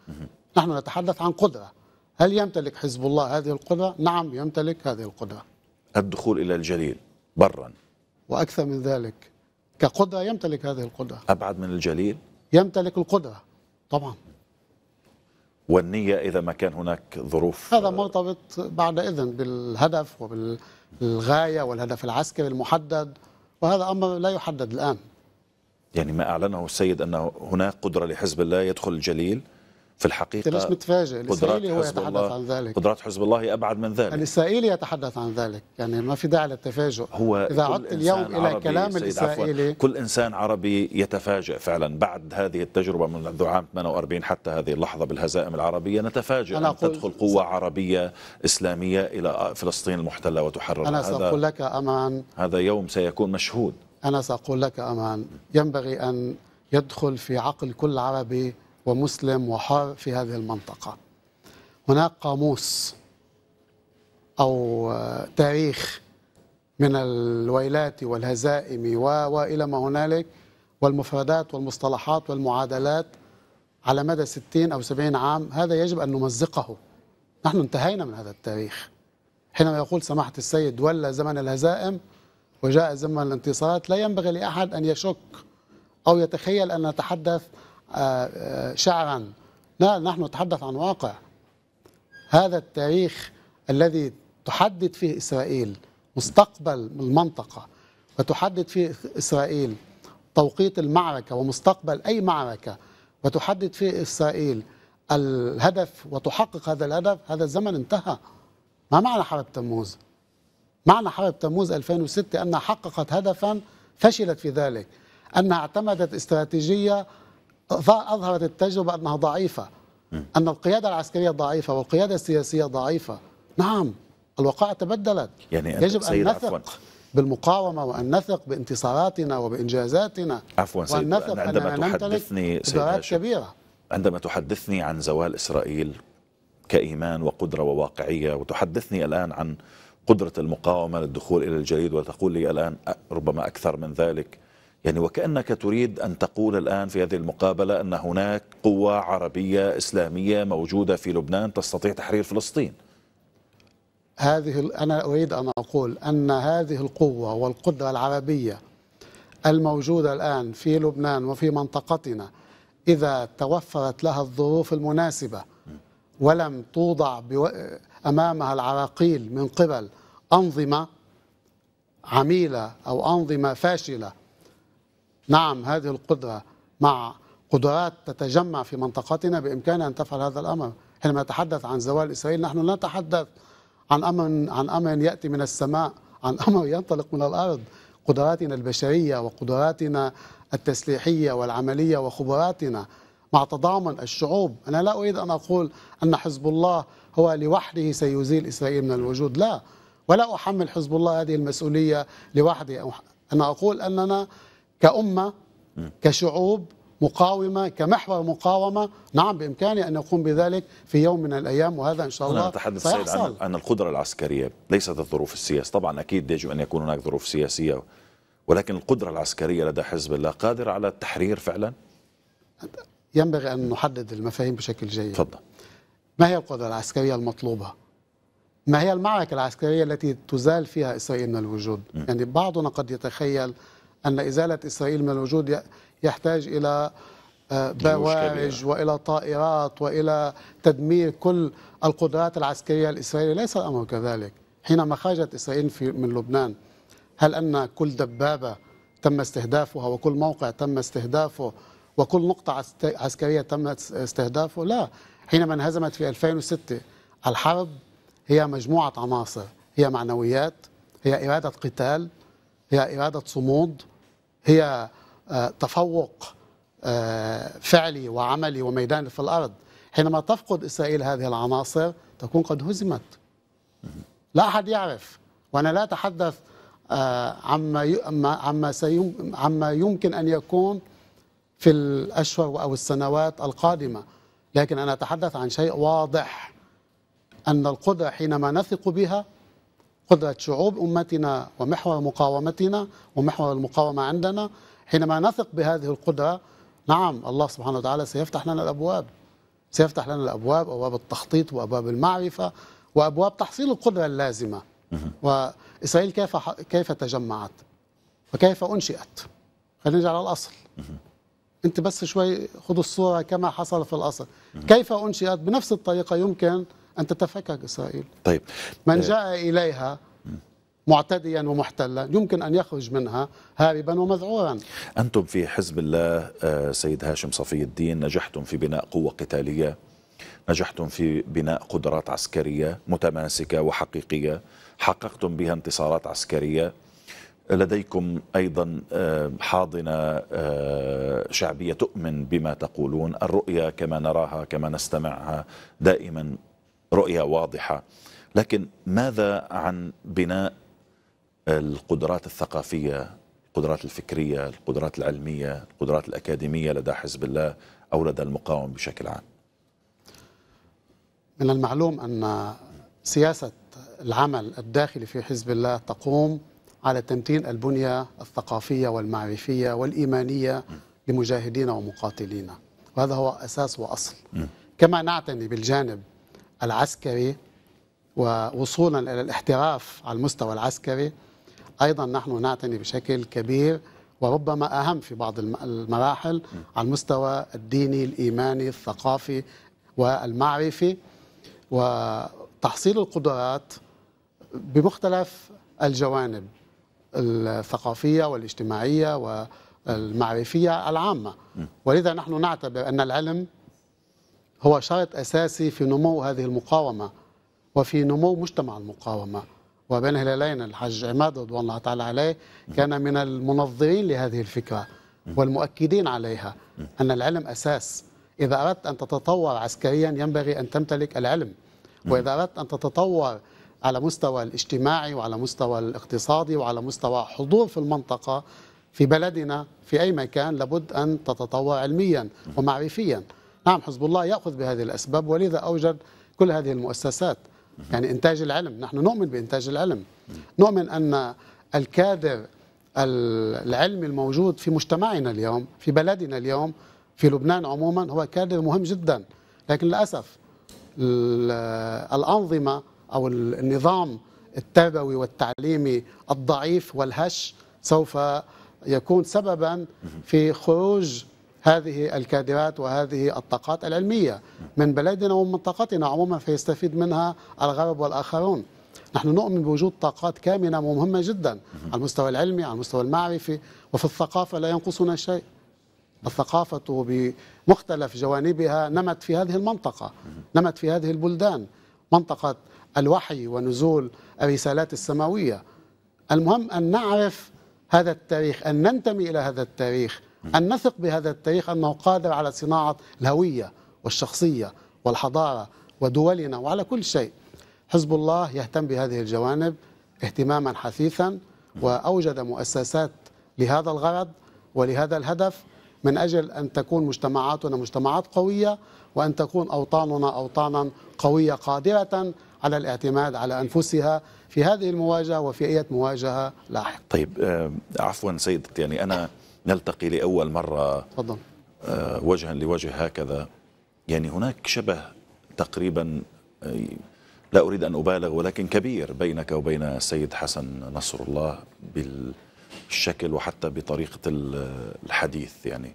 نحن نتحدث عن قدرة هل يمتلك حزب الله هذه القدرة؟ نعم يمتلك هذه القدرة الدخول إلى الجليل برا وأكثر من ذلك كقدرة يمتلك هذه القدرة أبعد من الجليل؟ يمتلك القدرة طبعا والنية إذا ما كان هناك ظروف هذا مرتبط بعد إذن بالهدف وبالغاية والهدف العسكري المحدد وهذا أمر لا يحدد الآن يعني ما أعلنه السيد أن هناك قدرة لحزب الله يدخل الجليل في الحقيقه انت ليش متفاجئ؟ الاسرائيلي هو يتحدث الله عن ذلك قدرات حزب الله ابعد من ذلك الاسرائيلي يتحدث عن ذلك يعني ما في داعي للتفاجؤ هو اذا عدت اليوم الى كلام الاسرائيلي عفوا. كل انسان عربي يتفاجئ فعلا بعد هذه التجربه منذ عام 48 حتى هذه اللحظه بالهزائم العربيه نتفاجئ أنا ان تدخل قوه عربيه اسلاميه الى فلسطين المحتله وتحررها انا ساقول لك امان هذا يوم سيكون مشهود انا ساقول لك امان ينبغي ان يدخل في عقل كل عربي ومسلم وحر في هذه المنطقة هناك قاموس أو تاريخ من الويلات والهزائم وإلى ما هنالك والمفردات والمصطلحات والمعادلات على مدى 60 أو 70 عام هذا يجب أن نمزقه نحن انتهينا من هذا التاريخ حينما يقول سماحة السيد ولى زمن الهزائم وجاء زمن الانتصارات لا ينبغي لأحد أن يشك أو يتخيل أن نتحدث شعرا لا نحن نتحدث عن واقع هذا التاريخ الذي تحدد فيه إسرائيل مستقبل المنطقة وتحدد فيه إسرائيل توقيت المعركة ومستقبل أي معركة وتحدد فيه إسرائيل الهدف وتحقق هذا الهدف هذا الزمن انتهى ما معنى حرب تموز؟ معنى حرب تموز 2006 أنها حققت هدفا فشلت في ذلك أنها اعتمدت استراتيجية أظهرت التجربة أنها ضعيفة أن القيادة العسكرية ضعيفة والقيادة السياسية ضعيفة نعم الوقائع تبدلت يعني يجب أن نثق عفواً. بالمقاومة وأن نثق بانتصاراتنا وبإنجازاتنا عفوا سيد وأن نثق عندما أننا تحدثني سيد كبيرة عندما تحدثني عن زوال إسرائيل كإيمان وقدرة وواقعية وتحدثني الآن عن قدرة المقاومة للدخول إلى الجليد وتقول لي الآن ربما أكثر من ذلك يعني وكأنك تريد أن تقول الآن في هذه المقابلة أن هناك قوة عربية إسلامية موجودة في لبنان تستطيع تحرير فلسطين هذه أنا أريد أن أقول أن هذه القوة والقدرة العربية الموجودة الآن في لبنان وفي منطقتنا إذا توفرت لها الظروف المناسبة ولم توضع أمامها العراقيل من قبل أنظمة عميلة أو أنظمة فاشلة نعم هذه القدرة مع قدرات تتجمع في منطقتنا بإمكانها أن تفعل هذا الأمر حينما نتحدث عن زوال إسرائيل نحن لا نتحدث عن أمر عن أمر يأتي من السماء عن أمر ينطلق من الأرض قدراتنا البشرية وقدراتنا التسليحية والعملية وخبراتنا مع تضامن الشعوب أنا لا أريد أن أقول أن حزب الله هو لوحده سيزيل إسرائيل من الوجود لا ولا أحمل حزب الله هذه المسؤولية لوحده أنا أقول أننا كأمة كشعوب مقاومة كمحور مقاومة نعم بإمكاني أن نقوم بذلك في يوم من الأيام وهذا إن شاء الله أنا أتحدث سيد عن, عن القدرة العسكرية ليست الظروف السياسية طبعا أكيد يجب أن يكون هناك ظروف سياسية ولكن القدرة العسكرية لدى حزب الله قادرة على التحرير فعلا ينبغي أن نحدد المفاهيم بشكل جيد تفضل ما هي القدرة العسكرية المطلوبة ما هي المعركة العسكرية التي تزال فيها إسرائيل من الوجود م. يعني بعضنا قد يتخيل أن إزالة إسرائيل من الوجود يحتاج إلى آه، بوارج وإلى طائرات وإلى تدمير كل القدرات العسكرية الإسرائيلية ليس الأمر كذلك حينما خرجت إسرائيل في من لبنان هل أن كل دبابة تم استهدافها وكل موقع تم استهدافه وكل نقطة عسكرية تم استهدافه لا حينما انهزمت في 2006 الحرب هي مجموعة عناصر هي معنويات هي إرادة قتال هي إرادة صمود هي آه، تفوق آه، فعلي وعملي وميداني في الأرض حينما تفقد إسرائيل هذه العناصر تكون قد هزمت لا أحد يعرف وأنا لا أتحدث آه، عما عما عما يمكن أن يكون في الأشهر أو السنوات القادمة لكن أنا أتحدث عن شيء واضح أن القدرة حينما نثق بها قدرة شعوب أمتنا ومحور مقاومتنا ومحور المقاومة عندنا حينما نثق بهذه القدرة نعم الله سبحانه وتعالى سيفتح لنا الأبواب سيفتح لنا الأبواب أبواب التخطيط وأبواب المعرفة وأبواب تحصيل القدرة اللازمة وإسرائيل كيف كيف تجمعت وكيف أنشئت خلينا نرجع على الأصل أنت بس شوي خذ الصورة كما حصل في الأصل كيف أنشئت بنفس الطريقة يمكن أن تتفكك إسرائيل طيب من آه. جاء إليها معتديا ومحتلا يمكن أن يخرج منها هاربا ومذعورا أنتم في حزب الله آه، سيد هاشم صفي الدين نجحتم في بناء قوة قتالية نجحتم في بناء قدرات عسكرية متماسكة وحقيقية حققتم بها انتصارات عسكرية لديكم أيضا آه، حاضنة شعبية تؤمن بما تقولون الرؤية كما نراها كما نستمعها دائما رؤية واضحة لكن ماذا عن بناء القدرات الثقافية القدرات الفكرية القدرات العلمية القدرات الأكاديمية لدى حزب الله أو لدى المقاومة بشكل عام من المعلوم أن سياسة العمل الداخلي في حزب الله تقوم على تمتين البنية الثقافية والمعرفية والإيمانية لمجاهدين ومقاتلين وهذا هو أساس وأصل كما نعتني بالجانب العسكري ووصولا إلى الاحتراف على المستوى العسكري أيضا نحن نعتني بشكل كبير وربما أهم في بعض المراحل على المستوى الديني الإيماني الثقافي والمعرفي وتحصيل القدرات بمختلف الجوانب الثقافية والاجتماعية والمعرفية العامة ولذا نحن نعتبر أن العلم هو شرط أساسي في نمو هذه المقاومة وفي نمو مجتمع المقاومة وبين هلالين الحاج عماد رضوان الله تعالى عليه كان من المنظرين لهذه الفكرة والمؤكدين عليها أن العلم أساس إذا أردت أن تتطور عسكريا ينبغي أن تمتلك العلم وإذا أردت أن تتطور على مستوى الاجتماعي وعلى مستوى الاقتصادي وعلى مستوى حضور في المنطقة في بلدنا في أي مكان لابد أن تتطور علميا ومعرفيا نعم حزب الله يأخذ بهذه الأسباب ولذا أوجد كل هذه المؤسسات يعني إنتاج العلم نحن نؤمن بإنتاج العلم نؤمن أن الكادر العلمي الموجود في مجتمعنا اليوم في بلدنا اليوم في لبنان عموما هو كادر مهم جدا لكن للأسف الأنظمة أو النظام التربوي والتعليمي الضعيف والهش سوف يكون سببا في خروج هذه الكادرات وهذه الطاقات العلمية من بلدنا ومن منطقتنا عموما فيستفيد منها الغرب والآخرون نحن نؤمن بوجود طاقات كامنة ومهمة جدا على المستوى العلمي على المستوى المعرفي وفي الثقافة لا ينقصنا شيء الثقافة بمختلف جوانبها نمت في هذه المنطقة نمت في هذه البلدان منطقة الوحي ونزول الرسالات السماوية المهم أن نعرف هذا التاريخ أن ننتمي إلى هذا التاريخ أن نثق بهذا التاريخ أنه قادر على صناعة الهوية والشخصية والحضارة ودولنا وعلى كل شيء حزب الله يهتم بهذه الجوانب اهتماما حثيثا وأوجد مؤسسات لهذا الغرض ولهذا الهدف من أجل أن تكون مجتمعاتنا مجتمعات قوية وأن تكون أوطاننا أوطانا قوية قادرة على الاعتماد على أنفسها في هذه المواجهة وفي أي مواجهة لاحقة طيب آه، عفوا سيد يعني أنا نلتقي لأول مرة تفضل آه، وجها لوجه هكذا يعني هناك شبه تقريبا آه، لا أريد أن أبالغ ولكن كبير بينك وبين السيد حسن نصر الله بالشكل وحتى بطريقة آه، الحديث يعني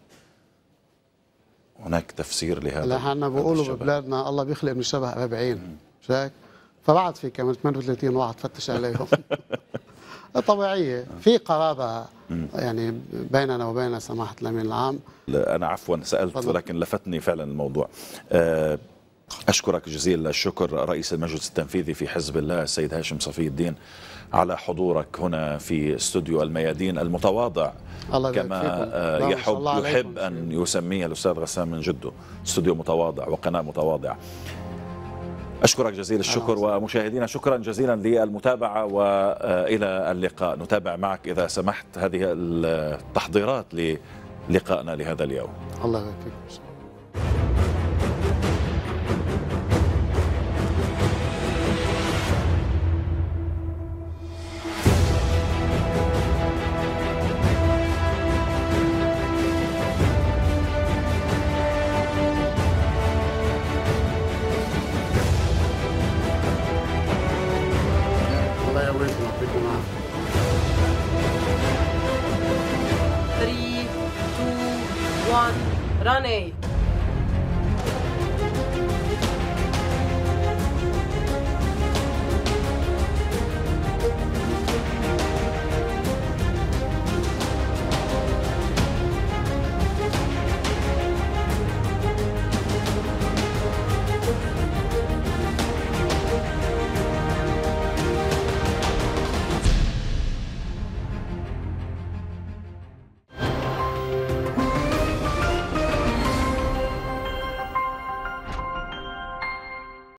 هناك تفسير لهذا لا احنا بقولوا ببلادنا الله بيخلق من الشبه أبا بعين مش هيك؟ فبعد في كمان 38 واحد فتش عليهم طبيعيه في قرابه يعني بيننا وبين سماحه الامين العام انا عفوا سالت فضل. ولكن لفتني فعلا الموضوع آه، أشكرك جزيل الشكر رئيس المجلس التنفيذي في حزب الله السيد هاشم صفي الدين على حضورك هنا في استوديو الميادين المتواضع الله كما آه، يحب الله يحب أن يسميه الأستاذ غسان من جده استوديو متواضع وقناة متواضعة أشكرك جزيل الشكر ومشاهدينا شكرا جزيلا للمتابعة وإلى اللقاء نتابع معك إذا سمحت هذه التحضيرات للقائنا لهذا اليوم الله يبارك